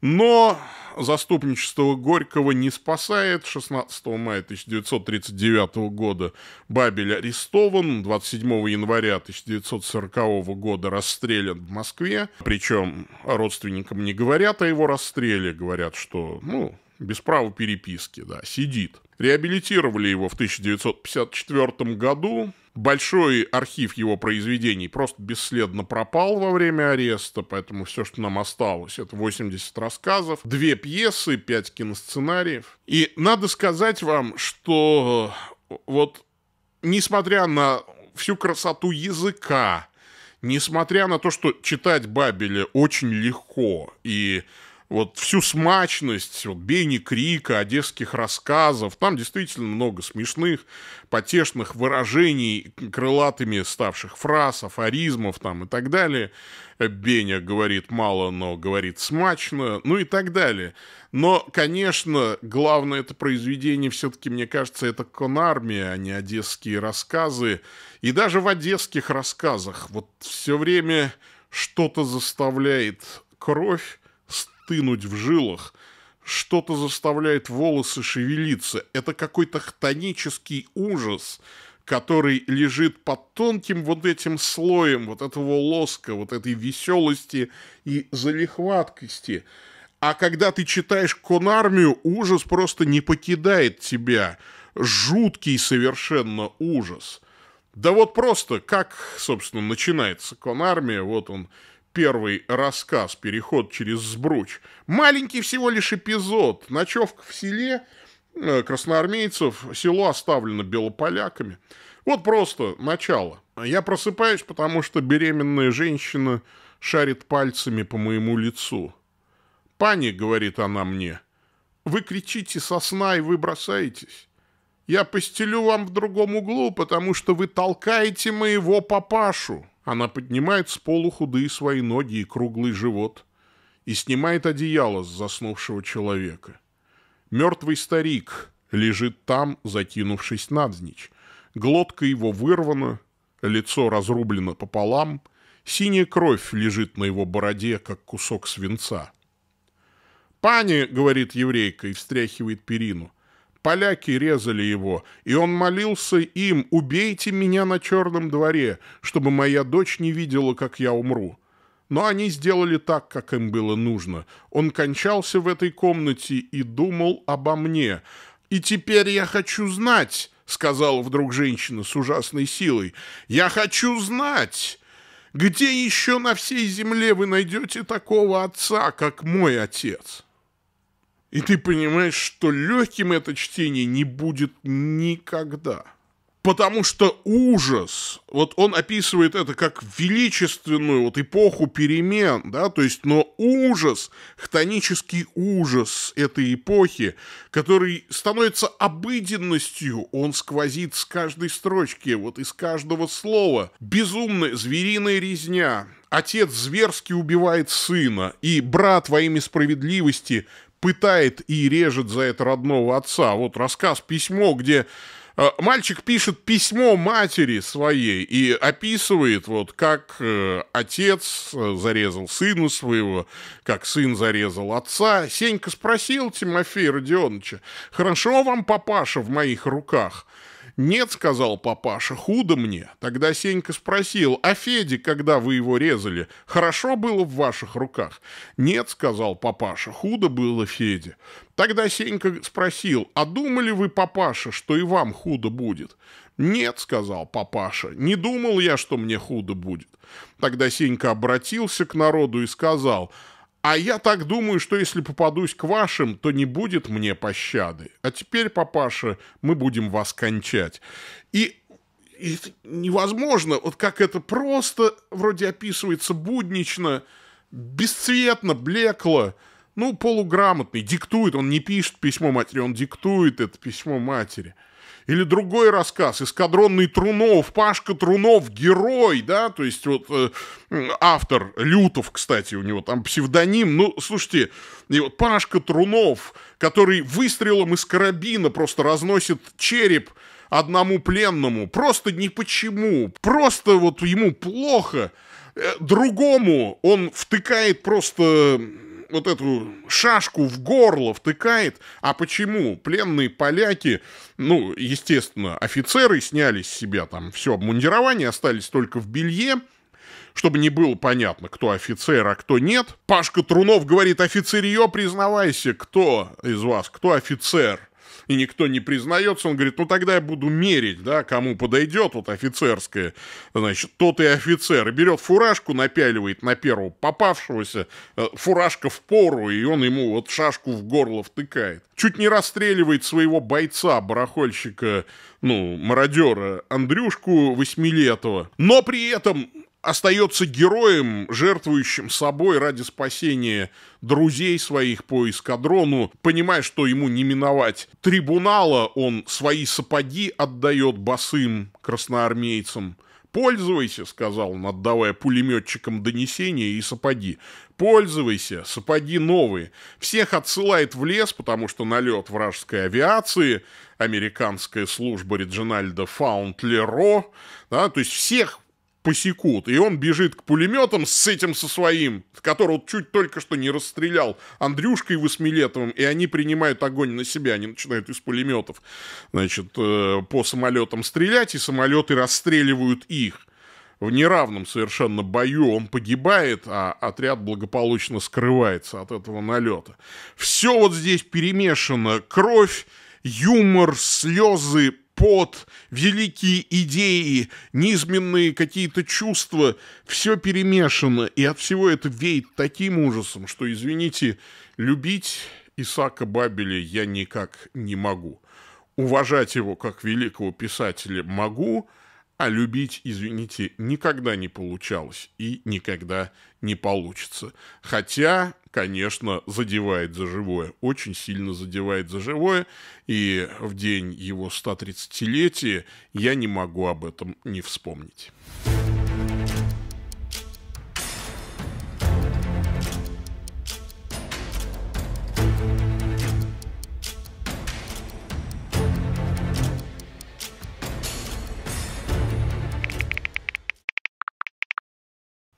Но заступничество Горького не спасает. 16 мая 1939 года Бабель арестован, 27 января 1940 года расстрелян в Москве. Причем родственникам не говорят о его расстреле, говорят, что, ну, без права переписки, да, сидит. Реабилитировали его в 1954 году, Большой архив его произведений просто бесследно пропал во время ареста, поэтому все, что нам осталось, это 80 рассказов, две пьесы, пять киносценариев. И надо сказать вам, что э, вот несмотря на всю красоту языка, несмотря на то, что читать Бабеля очень легко и вот всю смачность, вот Бени Крика, одесских рассказов. Там действительно много смешных, потешных выражений, крылатыми ставших фраз, афоризмов там и так далее. Э, Беня говорит мало, но говорит смачно, ну и так далее. Но, конечно, главное это произведение все-таки, мне кажется, это конармия, а не одесские рассказы. И даже в одесских рассказах вот все время что-то заставляет кровь стынуть в жилах, что-то заставляет волосы шевелиться. Это какой-то хтонический ужас, который лежит под тонким вот этим слоем вот этого лоска, вот этой веселости и залихваткости. А когда ты читаешь «Конармию», ужас просто не покидает тебя. Жуткий совершенно ужас. Да вот просто, как, собственно, начинается «Конармия», вот он Первый рассказ «Переход через Сбруч». Маленький всего лишь эпизод. Ночевка в селе э, красноармейцев, село оставлено белополяками. Вот просто начало. Я просыпаюсь, потому что беременная женщина шарит пальцами по моему лицу. «Пани», — говорит она мне, — «вы кричите со сна и вы бросаетесь. Я постелю вам в другом углу, потому что вы толкаете моего папашу». Она поднимает с полу худые свои ноги и круглый живот и снимает одеяло с заснувшего человека. Мертвый старик лежит там, закинувшись надзничь, Глотка его вырвана, лицо разрублено пополам, синяя кровь лежит на его бороде, как кусок свинца. «Пани!» — говорит еврейка и встряхивает перину. Поляки резали его, и он молился им «Убейте меня на черном дворе, чтобы моя дочь не видела, как я умру». Но они сделали так, как им было нужно. Он кончался в этой комнате и думал обо мне. «И теперь я хочу знать», — сказала вдруг женщина с ужасной силой, — «я хочу знать». «Где еще на всей земле вы найдете такого отца, как мой отец?» И ты понимаешь, что легким это чтение не будет никогда. Потому что ужас, вот он описывает это как величественную вот эпоху перемен, да, то есть, но ужас, хтонический ужас этой эпохи, который становится обыденностью, он сквозит с каждой строчки, вот из каждого слова. Безумная звериная резня, отец зверски убивает сына, и брат во имя справедливости пытает и режет за это родного отца. Вот рассказ «Письмо», где э, мальчик пишет письмо матери своей и описывает, вот, как э, отец э, зарезал сына своего, как сын зарезал отца. Сенька спросил Тимофея Родионовича, «Хорошо вам, папаша, в моих руках?» «Нет», — сказал папаша, — «худо мне». Тогда Сенька спросил, «А Феде, когда вы его резали, хорошо было в ваших руках?» «Нет», — сказал папаша, — «худо было Феде». Тогда Сенька спросил, «А думали вы, папаша, что и вам худо будет?» «Нет», — сказал папаша, — «не думал я, что мне худо будет». Тогда Сенька обратился к народу и сказал, — а я так думаю, что если попадусь к вашим, то не будет мне пощады. А теперь, папаша, мы будем вас кончать. И, и невозможно, вот как это просто вроде описывается буднично, бесцветно, блекло. Ну, полуграмотный, диктует, он не пишет письмо матери, он диктует это письмо матери. Или другой рассказ, «Эскадронный Трунов», Пашка Трунов, герой, да, то есть вот э, автор, Лютов, кстати, у него там псевдоним, ну, слушайте, и вот Пашка Трунов, который выстрелом из карабина просто разносит череп одному пленному, просто ни почему, просто вот ему плохо, э, другому он втыкает просто вот эту шашку в горло втыкает. А почему? Пленные поляки, ну, естественно, офицеры сняли с себя там все обмундирование, остались только в белье, чтобы не было понятно, кто офицер, а кто нет. Пашка Трунов говорит, офицерье, признавайся, кто из вас, кто офицер и никто не признается, он говорит, ну тогда я буду мерить, да, кому подойдет вот офицерское, значит, тот и офицер. И берет фуражку, напяливает на первого попавшегося, э, фуражка в пору, и он ему вот шашку в горло втыкает. Чуть не расстреливает своего бойца, барахольщика, ну, мародера Андрюшку восьмилетого. Но при этом остается героем, жертвующим собой ради спасения друзей своих по эскадрону, понимая, что ему не миновать трибунала, он свои сапоги отдает босым красноармейцам. «Пользуйся», — сказал он, отдавая пулеметчикам донесения и сапоги. «Пользуйся, сапоги новые. Всех отсылает в лес, потому что налет вражеской авиации, американская служба Реджинальда Фаунтлеро, да, то есть всех посекут. И он бежит к пулеметам с этим со своим, которого чуть только что не расстрелял Андрюшкой Восьмилетовым, и они принимают огонь на себя. Они начинают из пулеметов, значит, э, по самолетам стрелять, и самолеты расстреливают их. В неравном совершенно бою он погибает, а отряд благополучно скрывается от этого налета. Все вот здесь перемешано. Кровь, юмор, слезы, пот, великие идеи, низменные какие-то чувства, все перемешано, и от всего это веет таким ужасом, что, извините, любить Исака Бабеля я никак не могу. Уважать его как великого писателя могу – а любить, извините, никогда не получалось и никогда не получится. Хотя, конечно, задевает за живое, очень сильно задевает за живое, и в день его 130-летия я не могу об этом не вспомнить.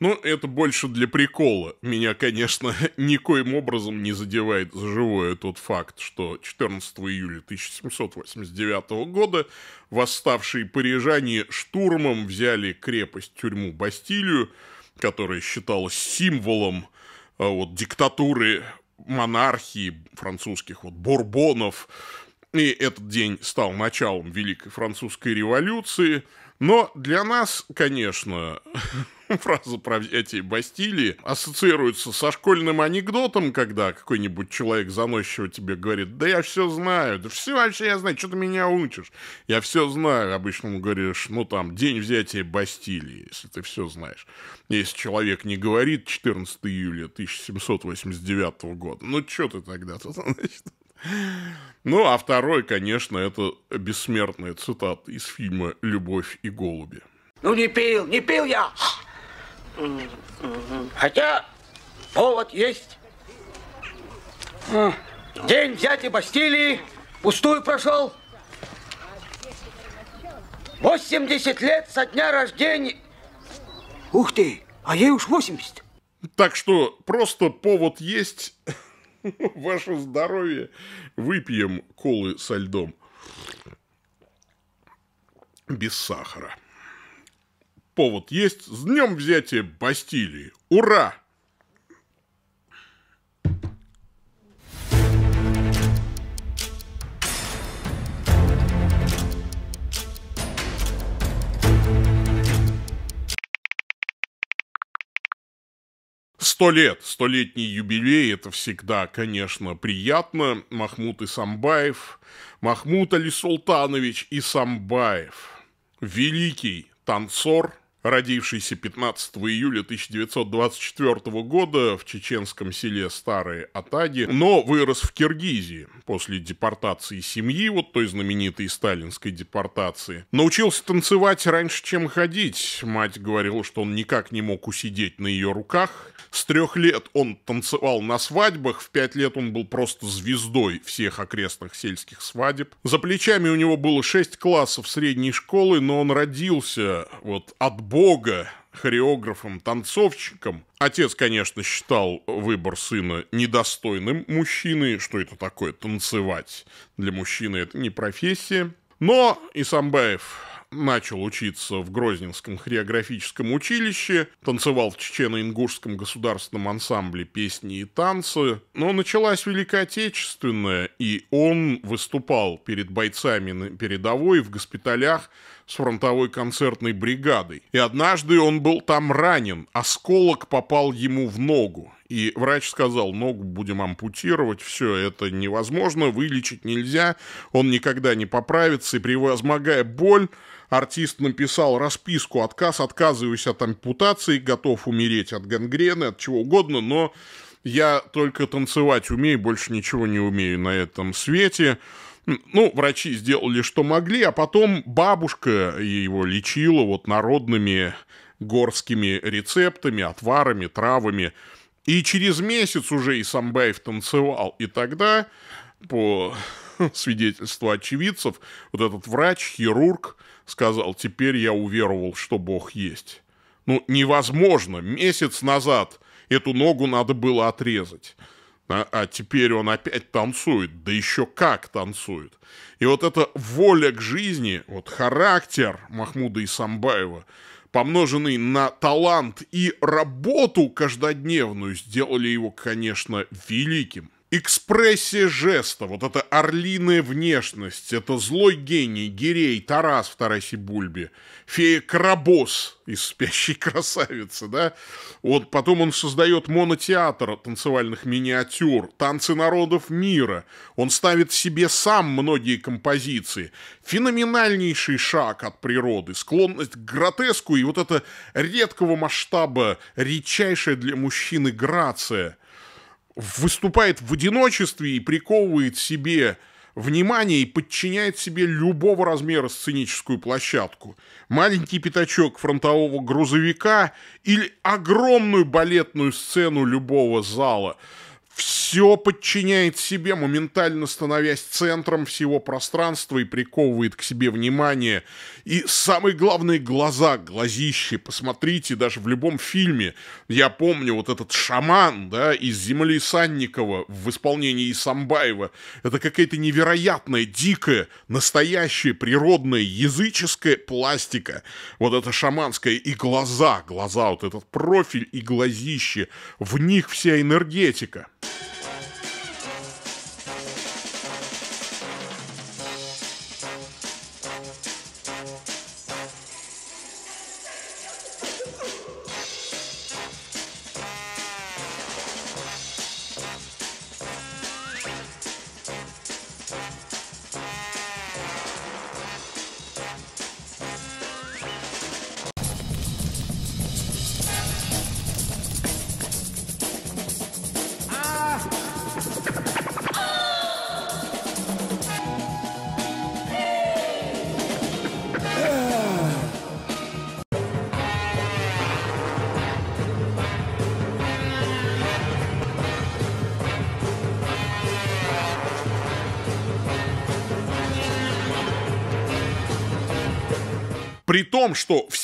Но ну, это больше для прикола. Меня, конечно, никоим образом не задевает за живое тот факт, что 14 июля 1789 года восставшие парижане штурмом взяли крепость, тюрьму Бастилию, которая считалась символом а, вот, диктатуры монархии французских, вот, бурбонов. И этот день стал началом Великой Французской революции. Но для нас, конечно, фраза про взятие Бастилии ассоциируется со школьным анекдотом, когда какой-нибудь человек заносчиво тебе говорит, да я все знаю, да все вообще я знаю, что ты меня учишь? Я все знаю. Обычно ему говоришь, ну там, день взятия Бастилии, если ты все знаешь. Если человек не говорит 14 июля 1789 года, ну что ты тогда -то, значит? Ну, а второй, конечно, это бессмертная цитата из фильма «Любовь и голуби». Ну, не пил, не пил я! Хотя повод есть. А, день взятия Бастилии пустую прошел. 80 лет со дня рождения. Ух ты, а ей уж 80. Так что просто повод есть. Ваше здоровье. Выпьем колы со льдом. Без сахара повод есть. С днем взятия Бастилии. Ура! Сто лет, столетний юбилей, это всегда, конечно, приятно. Махмуд и Самбаев, Махмуд Али Султанович и Самбаев, великий танцор – родившийся 15 июля 1924 года в чеченском селе Старые Атаги, но вырос в Киргизии после депортации семьи, вот той знаменитой сталинской депортации. Научился танцевать раньше, чем ходить. Мать говорила, что он никак не мог усидеть на ее руках. С трех лет он танцевал на свадьбах, в пять лет он был просто звездой всех окрестных сельских свадеб. За плечами у него было шесть классов средней школы, но он родился вот от бога, хореографом, танцовщиком. Отец, конечно, считал выбор сына недостойным мужчины. Что это такое? Танцевать для мужчины это не профессия. Но Исамбаев начал учиться в Грозненском хореографическом училище, танцевал в Чечено-Ингушском государственном ансамбле песни и танцы, но началась Великая Отечественная, и он выступал перед бойцами на передовой в госпиталях с фронтовой концертной бригадой. И однажды он был там ранен, осколок попал ему в ногу. И врач сказал, ногу будем ампутировать, все это невозможно, вылечить нельзя, он никогда не поправится, и превозмогая боль, Артист написал расписку «Отказ, отказываюсь от ампутации, готов умереть от гангрены, от чего угодно, но я только танцевать умею, больше ничего не умею на этом свете. Ну, врачи сделали, что могли, а потом бабушка его лечила вот народными горскими рецептами, отварами, травами. И через месяц уже и Самбаев танцевал. И тогда, по свидетельству очевидцев, вот этот врач, хирург, сказал, теперь я уверовал, что Бог есть. Ну, невозможно. Месяц назад эту ногу надо было отрезать. А, а теперь он опять танцует, да еще как танцует. И вот эта воля к жизни, вот характер Махмуда Исамбаева, помноженный на талант и работу каждодневную, сделали его, конечно, великим. Экспрессия жеста, вот эта орлиная внешность, это злой гений, Гирей, Тарас в Тарасе Бульбе, фея Крабос из «Спящей красавицы», да? Вот потом он создает монотеатр танцевальных миниатюр, танцы народов мира, он ставит себе сам многие композиции. Феноменальнейший шаг от природы, склонность к гротеску и вот это редкого масштаба, редчайшая для мужчины грация – выступает в одиночестве и приковывает себе внимание и подчиняет себе любого размера сценическую площадку. Маленький пятачок фронтового грузовика или огромную балетную сцену любого зала – все подчиняет себе, моментально становясь центром всего пространства и приковывает к себе внимание. И самые главные глаза, глазище, посмотрите, даже в любом фильме, я помню вот этот шаман, да, из «Земли Санникова» в исполнении Исамбаева, это какая-то невероятная, дикая, настоящая, природная, языческая пластика, вот это шаманская, и глаза, глаза, вот этот профиль и глазище, в них вся энергетика.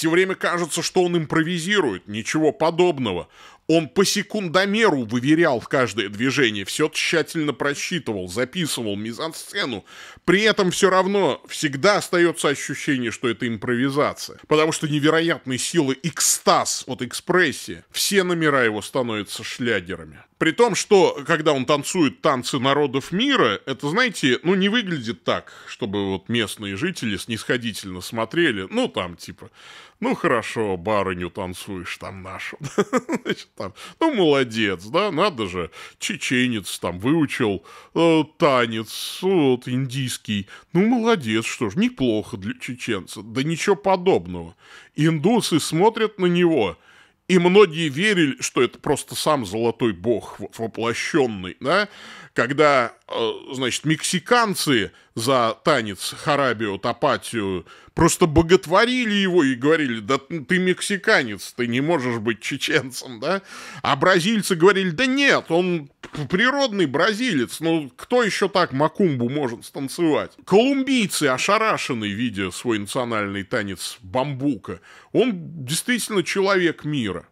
Все время кажется, что он импровизирует, ничего подобного. Он по секундомеру выверял каждое движение, все тщательно просчитывал, записывал мизансцену. При этом все равно всегда остается ощущение, что это импровизация. Потому что невероятной силы экстаз от экспрессии, все номера его становятся шлягерами. При том, что когда он танцует танцы народов мира, это, знаете, ну не выглядит так, чтобы вот местные жители снисходительно смотрели. Ну там типа ну хорошо, барыню танцуешь там нашу. Значит, там, ну молодец, да, надо же, чеченец там выучил э, танец, вот, индийский. Ну молодец, что ж, неплохо для чеченца. Да ничего подобного. Индусы смотрят на него, и многие верили, что это просто сам золотой бог воплощенный, да, когда, э, значит, мексиканцы за танец Харабио Тапатию просто боготворили его и говорили, да ты мексиканец, ты не можешь быть чеченцем, да? А бразильцы говорили, да нет, он природный бразилец, ну кто еще так макумбу может станцевать? Колумбийцы, ошарашенные, видя свой национальный танец бамбука, он действительно человек мира.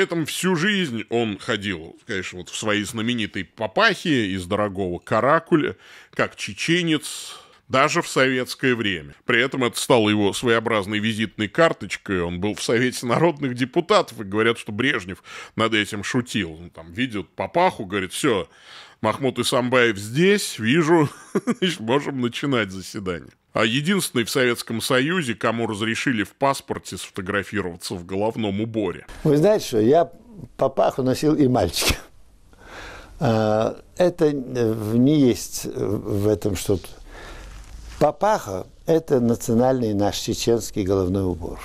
при этом всю жизнь он ходил, конечно, вот в своей знаменитой папахе из дорогого каракуля, как чеченец, даже в советское время. При этом это стало его своеобразной визитной карточкой. Он был в Совете народных депутатов, и говорят, что Брежнев над этим шутил. Он там видит папаху, говорит, все, Махмуд Исамбаев здесь, вижу, значит, можем начинать заседание. А единственный в Советском Союзе, кому разрешили в паспорте сфотографироваться в головном уборе. Вы знаете что, я папаху носил и мальчики. А, это э, не есть э, в этом что-то. Папаха – это национальный наш чеченский головной убор.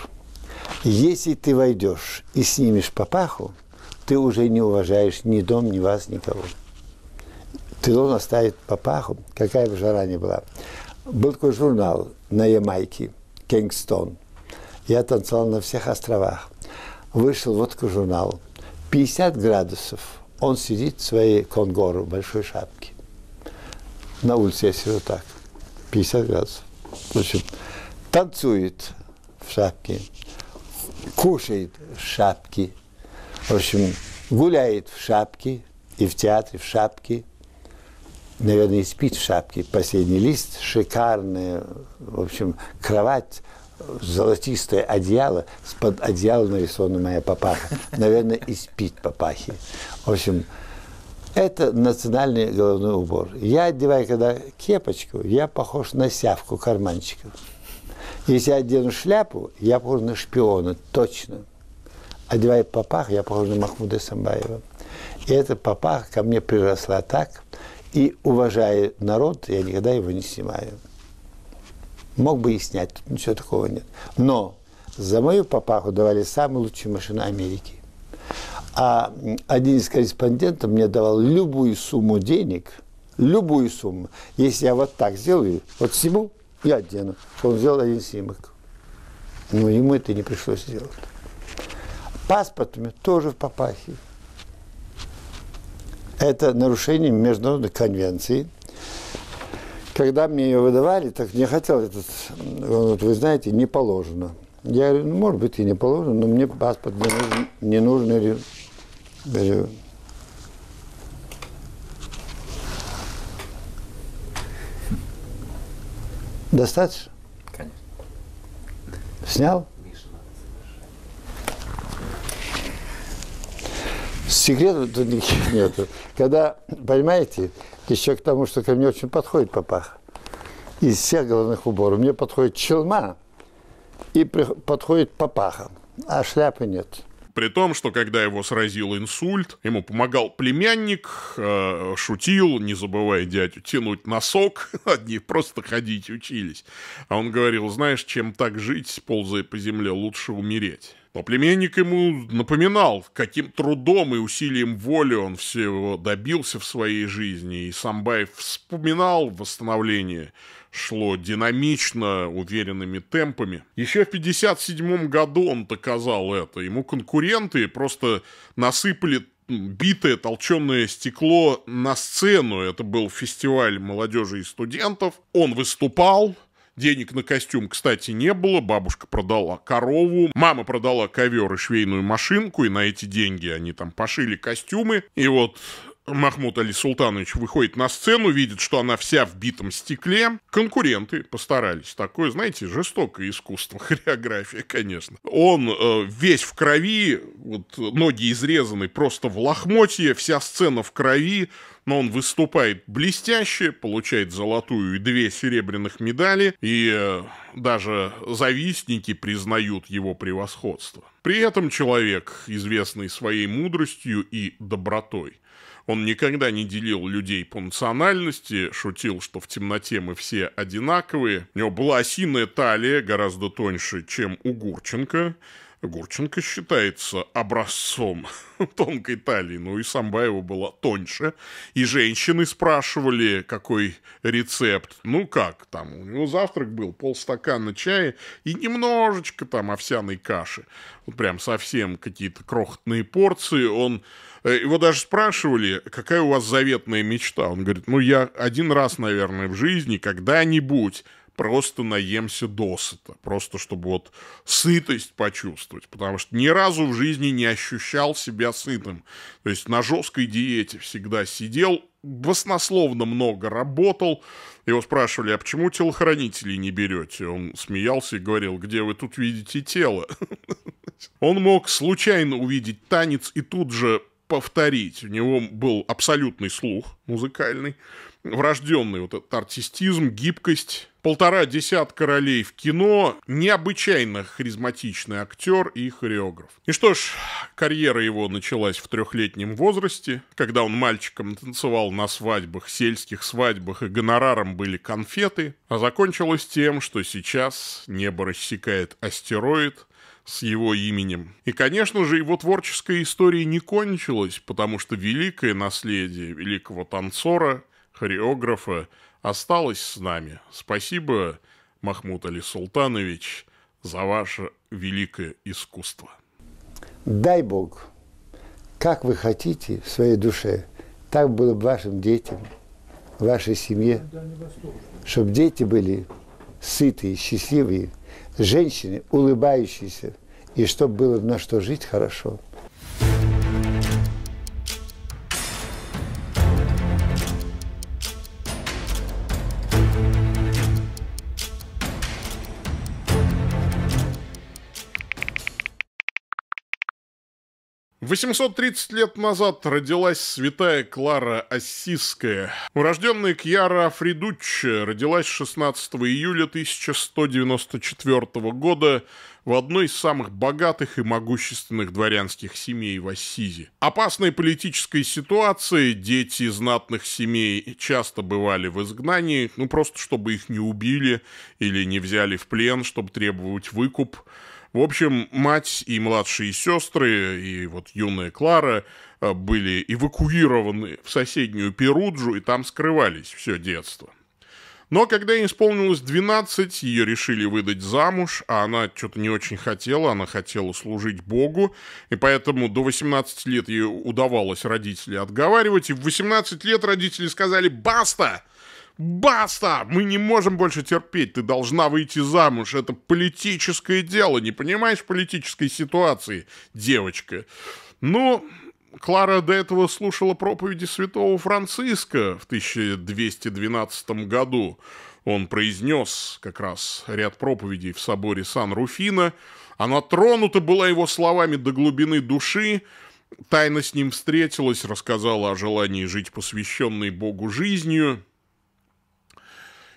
Если ты войдешь и снимешь папаху, ты уже не уважаешь ни дом, ни вас, никого. Ты Тылон оставит папаху, какая бы жара ни была. Был такой журнал на Ямайке, «Кингстон». Я танцевал на всех островах. Вышел вот такой журнал. 50 градусов. Он сидит в своей конгору, большой шапке. На улице я сижу так. 50 градусов. В общем, танцует в шапке, кушает в шапке, в общем, гуляет в шапке и в театре в шапке – наверное, и спит в шапке. Последний лист, шикарная, в общем, кровать, золотистое одеяло, под одеяло нарисована моя папаха. Наверное, и спит папахи. В общем, это национальный головной убор. Я одеваю, когда кепочку, я похож на сявку карманчиков. Если я одену шляпу, я похож на шпиона, точно. Одеваю папах, я похож на Махмуда Самбаева. И эта папаха ко мне приросла так, и уважая народ, я никогда его не снимаю. Мог бы и снять, тут ничего такого нет. Но за мою папаху давали самые лучшие машины Америки. А один из корреспондентов мне давал любую сумму денег, любую сумму. Если я вот так сделаю, вот сниму, я одену. Он сделал один снимок. Но ему это не пришлось делать. Паспортами тоже в папахе. Это нарушение международных конвенций. Когда мне ее выдавали, так не хотел этот, вот, вы знаете, не положено. Я говорю, ну, может быть, и не положено, но мне паспорт не нужен. Не нужен. Я говорю, достаточно? Конечно. Снял? Секретов тут никаких нет. Когда, понимаете, еще к тому, что ко мне очень подходит папаха. Из всех головных уборов мне подходит челма и подходит папаха, а шляпы нет. При том, что когда его сразил инсульт, ему помогал племянник, э, шутил, не забывая дядю, тянуть носок, одни просто ходить учились. А он говорил, знаешь, чем так жить, ползая по земле, лучше умереть. Но племенник ему напоминал, каким трудом и усилием воли он всего добился в своей жизни. И Самбай вспоминал восстановление, шло динамично, уверенными темпами. Еще в 1957 году он доказал это. Ему конкуренты просто насыпали битое толченое стекло на сцену. Это был фестиваль молодежи и студентов. Он выступал, Денег на костюм, кстати, не было. Бабушка продала корову. Мама продала ковер и швейную машинку. И на эти деньги они там пошили костюмы. И вот Махмуд Али Султанович выходит на сцену, видит, что она вся в битом стекле. Конкуренты постарались. Такое, знаете, жестокое искусство, хореография, конечно. Он э, весь в крови, вот ноги изрезаны просто в лохмотье, вся сцена в крови, но он выступает блестяще, получает золотую и две серебряных медали, и э, даже завистники признают его превосходство. При этом человек, известный своей мудростью и добротой. Он никогда не делил людей по национальности, шутил, что в темноте мы все одинаковые. У него была осиная талия, гораздо тоньше, чем у Гурченко. Гурченко считается образцом тонкой талии, ну и Самбаева была тоньше. И женщины спрашивали, какой рецепт. Ну как там, у него завтрак был, полстакана чая и немножечко там овсяной каши. Вот прям совсем какие-то крохотные порции. Он Э, его даже спрашивали, какая у вас заветная мечта. Он говорит, ну я один раз, наверное, в жизни когда-нибудь просто наемся досыта, просто чтобы вот сытость почувствовать, потому что ни разу в жизни не ощущал себя сытым. То есть на жесткой диете всегда сидел, баснословно много работал. Его спрашивали, а почему телохранителей не берете? Он смеялся и говорил, где вы тут видите тело? Он мог случайно увидеть танец и тут же повторить. У него был абсолютный слух музыкальный, врожденный вот этот артистизм, гибкость. Полтора десятка ролей в кино, необычайно харизматичный актер и хореограф. И что ж, карьера его началась в трехлетнем возрасте, когда он мальчиком танцевал на свадьбах, сельских свадьбах, и гонораром были конфеты, а закончилось тем, что сейчас небо рассекает астероид – с его именем. И, конечно же, его творческая история не кончилась, потому что великое наследие великого танцора, хореографа осталось с нами. Спасибо, Махмуд Али Султанович, за ваше великое искусство. Дай Бог, как вы хотите в своей душе, так было бы вашим детям, вашей семье, чтобы дети были сытые, счастливые – женщине, улыбающейся, и чтобы было на что жить хорошо – 830 лет назад родилась святая Клара Ассизская. Урожденная Кьяра Фридучча родилась 16 июля 1194 года в одной из самых богатых и могущественных дворянских семей в Ассизе. Опасной политической ситуации дети знатных семей часто бывали в изгнании, ну просто чтобы их не убили или не взяли в плен, чтобы требовать выкуп – в общем, мать и младшие сестры, и вот юная Клара э, были эвакуированы в соседнюю Перуджу, и там скрывались все детство. Но когда ей исполнилось 12, ее решили выдать замуж, а она что-то не очень хотела, она хотела служить Богу, и поэтому до 18 лет ей удавалось родителей отговаривать, и в 18 лет родители сказали «Баста! «Баста! Мы не можем больше терпеть! Ты должна выйти замуж! Это политическое дело! Не понимаешь политической ситуации, девочка!» Ну, Клара до этого слушала проповеди святого Франциска в 1212 году. Он произнес как раз ряд проповедей в соборе Сан-Руфина. Она тронута была его словами до глубины души, тайно с ним встретилась, рассказала о желании жить посвященной Богу жизнью –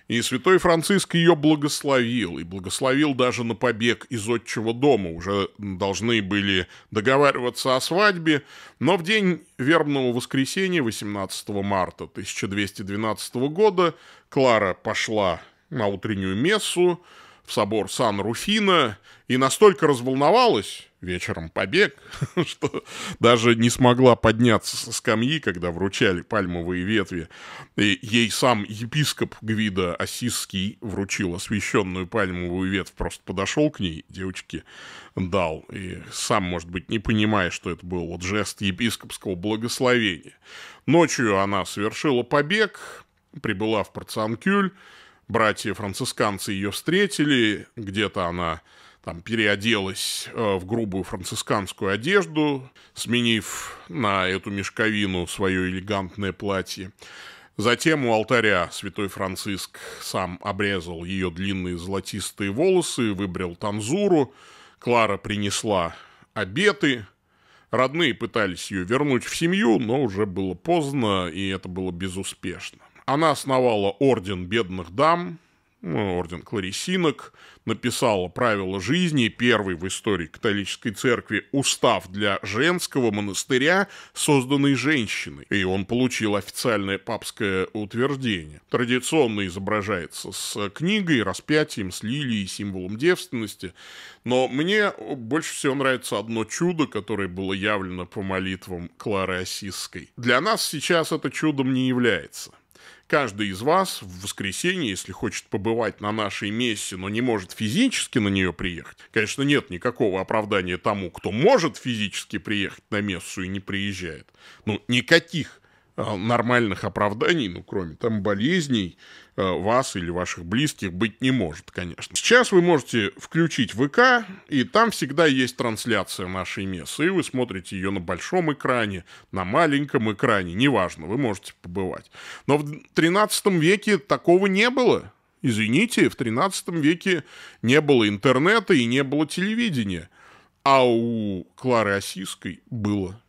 и святой Франциск ее благословил, и благословил даже на побег из отчего дома. Уже должны были договариваться о свадьбе, но в день вербного воскресенья, 18 марта 1212 года, Клара пошла на утреннюю мессу в собор Сан-Руфина и настолько разволновалась, вечером побег, что даже не смогла подняться со скамьи, когда вручали пальмовые ветви. И ей сам епископ Гвида Осиский вручил освященную пальмовую ветвь, просто подошел к ней, девочке дал, и сам, может быть, не понимая, что это был вот жест епископского благословения. Ночью она совершила побег, прибыла в Порцанкюль, братья-францисканцы ее встретили, где-то она там переоделась э, в грубую францисканскую одежду, сменив на эту мешковину свое элегантное платье. Затем у алтаря святой Франциск сам обрезал ее длинные золотистые волосы, выбрал танзуру, Клара принесла обеты, родные пытались ее вернуть в семью, но уже было поздно, и это было безуспешно. Она основала орден бедных дам, ну, орден кларисинок, написала правила жизни, первый в истории католической церкви устав для женского монастыря, созданный женщиной, и он получил официальное папское утверждение. Традиционно изображается с книгой, распятием, с лилией, символом девственности, но мне больше всего нравится одно чудо, которое было явлено по молитвам Клары Осисской. Для нас сейчас это чудом не является каждый из вас в воскресенье, если хочет побывать на нашей мессе, но не может физически на нее приехать, конечно, нет никакого оправдания тому, кто может физически приехать на мессу и не приезжает. Ну, никаких а, нормальных оправданий, ну, кроме там болезней Э, вас или ваших близких быть не может, конечно. Сейчас вы можете включить ВК, и там всегда есть трансляция нашей мессы, и вы смотрите ее на большом экране, на маленьком экране, неважно, вы можете побывать. Но в 13 веке такого не было. Извините, в 13 веке не было интернета и не было телевидения. А у Клары Осиской было.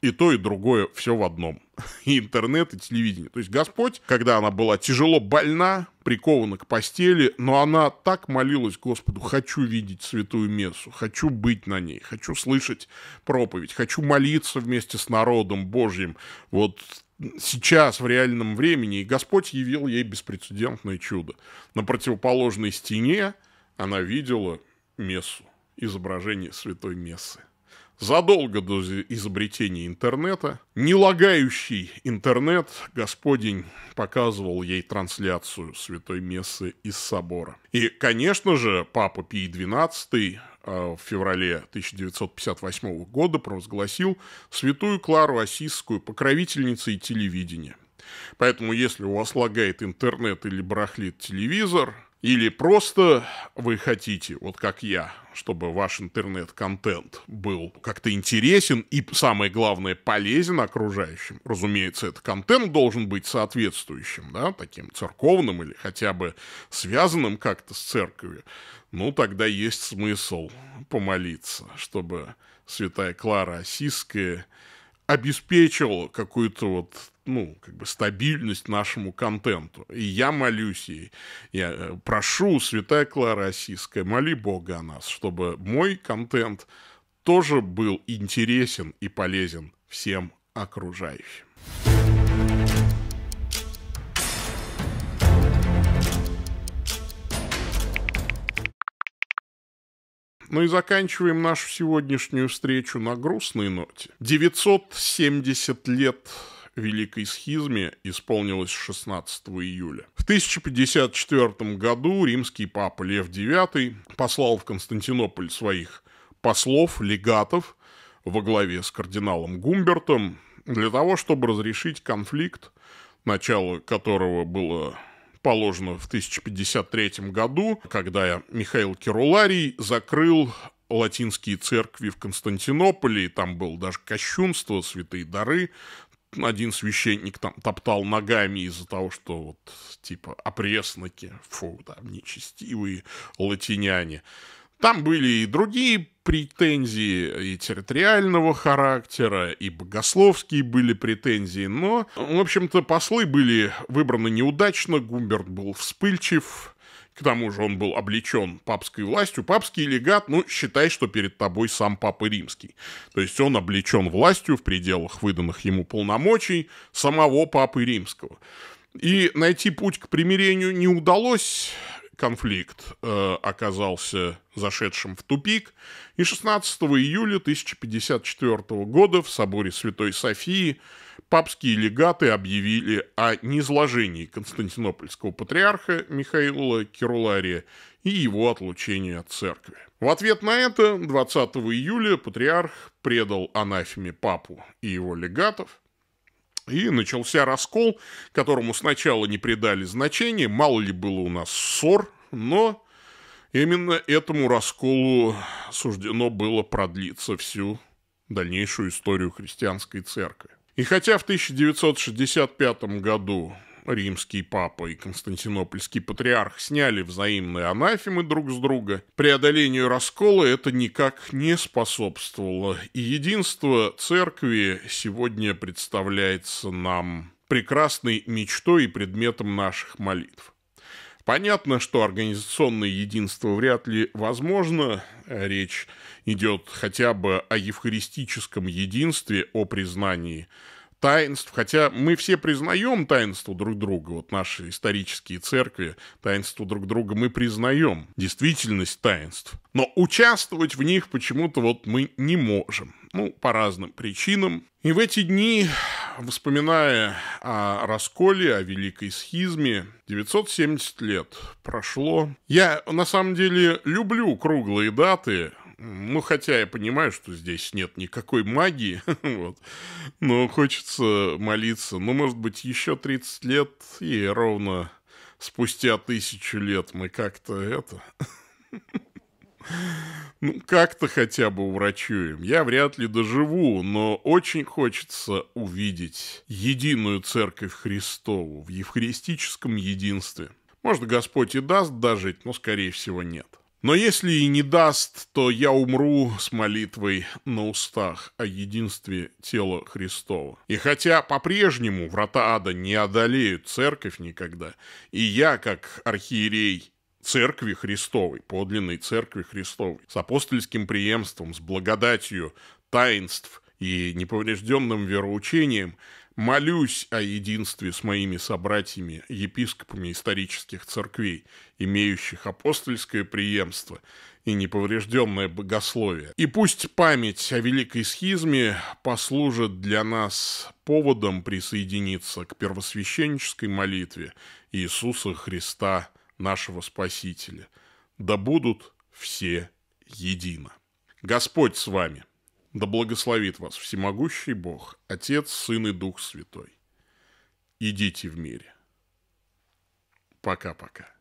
И то, и другое все в одном. и интернет, и телевидение. То есть Господь, когда она была тяжело больна, прикована к постели, но она так молилась Господу, хочу видеть святую мессу, хочу быть на ней, хочу слышать проповедь, хочу молиться вместе с народом Божьим. Вот сейчас, в реальном времени, и Господь явил ей беспрецедентное чудо. На противоположной стене она видела мессу, изображение святой мессы задолго до изобретения интернета. нелагающий интернет Господень показывал ей трансляцию Святой Мессы из собора. И, конечно же, Папа Пий XII э, в феврале 1958 года провозгласил святую Клару Осисскую покровительницей телевидения. Поэтому, если у вас лагает интернет или брахлит телевизор – или просто вы хотите, вот как я, чтобы ваш интернет-контент был как-то интересен и, самое главное, полезен окружающим. Разумеется, этот контент должен быть соответствующим, да, таким церковным или хотя бы связанным как-то с церковью. Ну, тогда есть смысл помолиться, чтобы святая Клара Осиская обеспечила какую-то вот ну, как бы стабильность нашему контенту. И я молюсь ей. Я э, прошу, святая Клара Российская, моли Бога о нас, чтобы мой контент тоже был интересен и полезен всем окружающим. Ну и заканчиваем нашу сегодняшнюю встречу на грустной ноте. 970 лет Великой Схизме исполнилось 16 июля. В 1054 году римский папа Лев IX послал в Константинополь своих послов, легатов во главе с кардиналом Гумбертом для того, чтобы разрешить конфликт, начало которого было положено в 1053 году, когда Михаил Керуларий закрыл латинские церкви в Константинополе, и там было даже кощунство, святые дары один священник там топтал ногами из-за того, что вот типа опресники, фу, там нечестивые латиняне. Там были и другие претензии и территориального характера, и богословские были претензии, но, в общем-то, послы были выбраны неудачно, Гумберт был вспыльчив, к тому же он был облечен папской властью. Папский легат, ну, считай, что перед тобой сам Папа Римский. То есть он облечен властью в пределах выданных ему полномочий самого Папы Римского. И найти путь к примирению не удалось конфликт э, оказался зашедшим в тупик, и 16 июля 1054 года в соборе Святой Софии папские легаты объявили о низложении константинопольского патриарха Михаила Кирулария и его отлучении от церкви. В ответ на это 20 июля патриарх предал анафеме папу и его легатов, и начался раскол, которому сначала не придали значения, мало ли было у нас ссор, но именно этому расколу суждено было продлиться всю дальнейшую историю христианской церкви. И хотя в 1965 году римский папа и константинопольский патриарх сняли взаимные анафемы друг с друга, преодолению раскола это никак не способствовало, и единство церкви сегодня представляется нам прекрасной мечтой и предметом наших молитв. Понятно, что организационное единство вряд ли возможно. Речь идет хотя бы о евхаристическом единстве, о признании – таинств, хотя мы все признаем таинство друг друга, вот наши исторические церкви, таинство друг друга мы признаем, действительность таинств, но участвовать в них почему-то вот мы не можем, ну, по разным причинам. И в эти дни, вспоминая о расколе, о Великой Схизме, 970 лет прошло. Я, на самом деле, люблю круглые даты, ну, хотя я понимаю, что здесь нет никакой магии, вот, но хочется молиться. Ну, может быть, еще 30 лет, и ровно спустя тысячу лет мы как-то это... Ну, как-то хотя бы уврачуем. Я вряд ли доживу, но очень хочется увидеть единую церковь Христову в евхаристическом единстве. Может, Господь и даст дожить, но, скорее всего, нет. Но если и не даст, то я умру с молитвой на устах о единстве тела Христова. И хотя по-прежнему врата ада не одолеют церковь никогда, и я, как архиерей церкви Христовой, подлинной церкви Христовой, с апостольским преемством, с благодатью таинств и неповрежденным вероучением, Молюсь о единстве с моими собратьями, епископами исторических церквей, имеющих апостольское преемство и неповрежденное богословие. И пусть память о Великой Схизме послужит для нас поводом присоединиться к первосвященнической молитве Иисуса Христа, нашего Спасителя. Да будут все едино. Господь с вами! Да благословит вас всемогущий Бог, Отец, Сын и Дух Святой. Идите в мире. Пока-пока.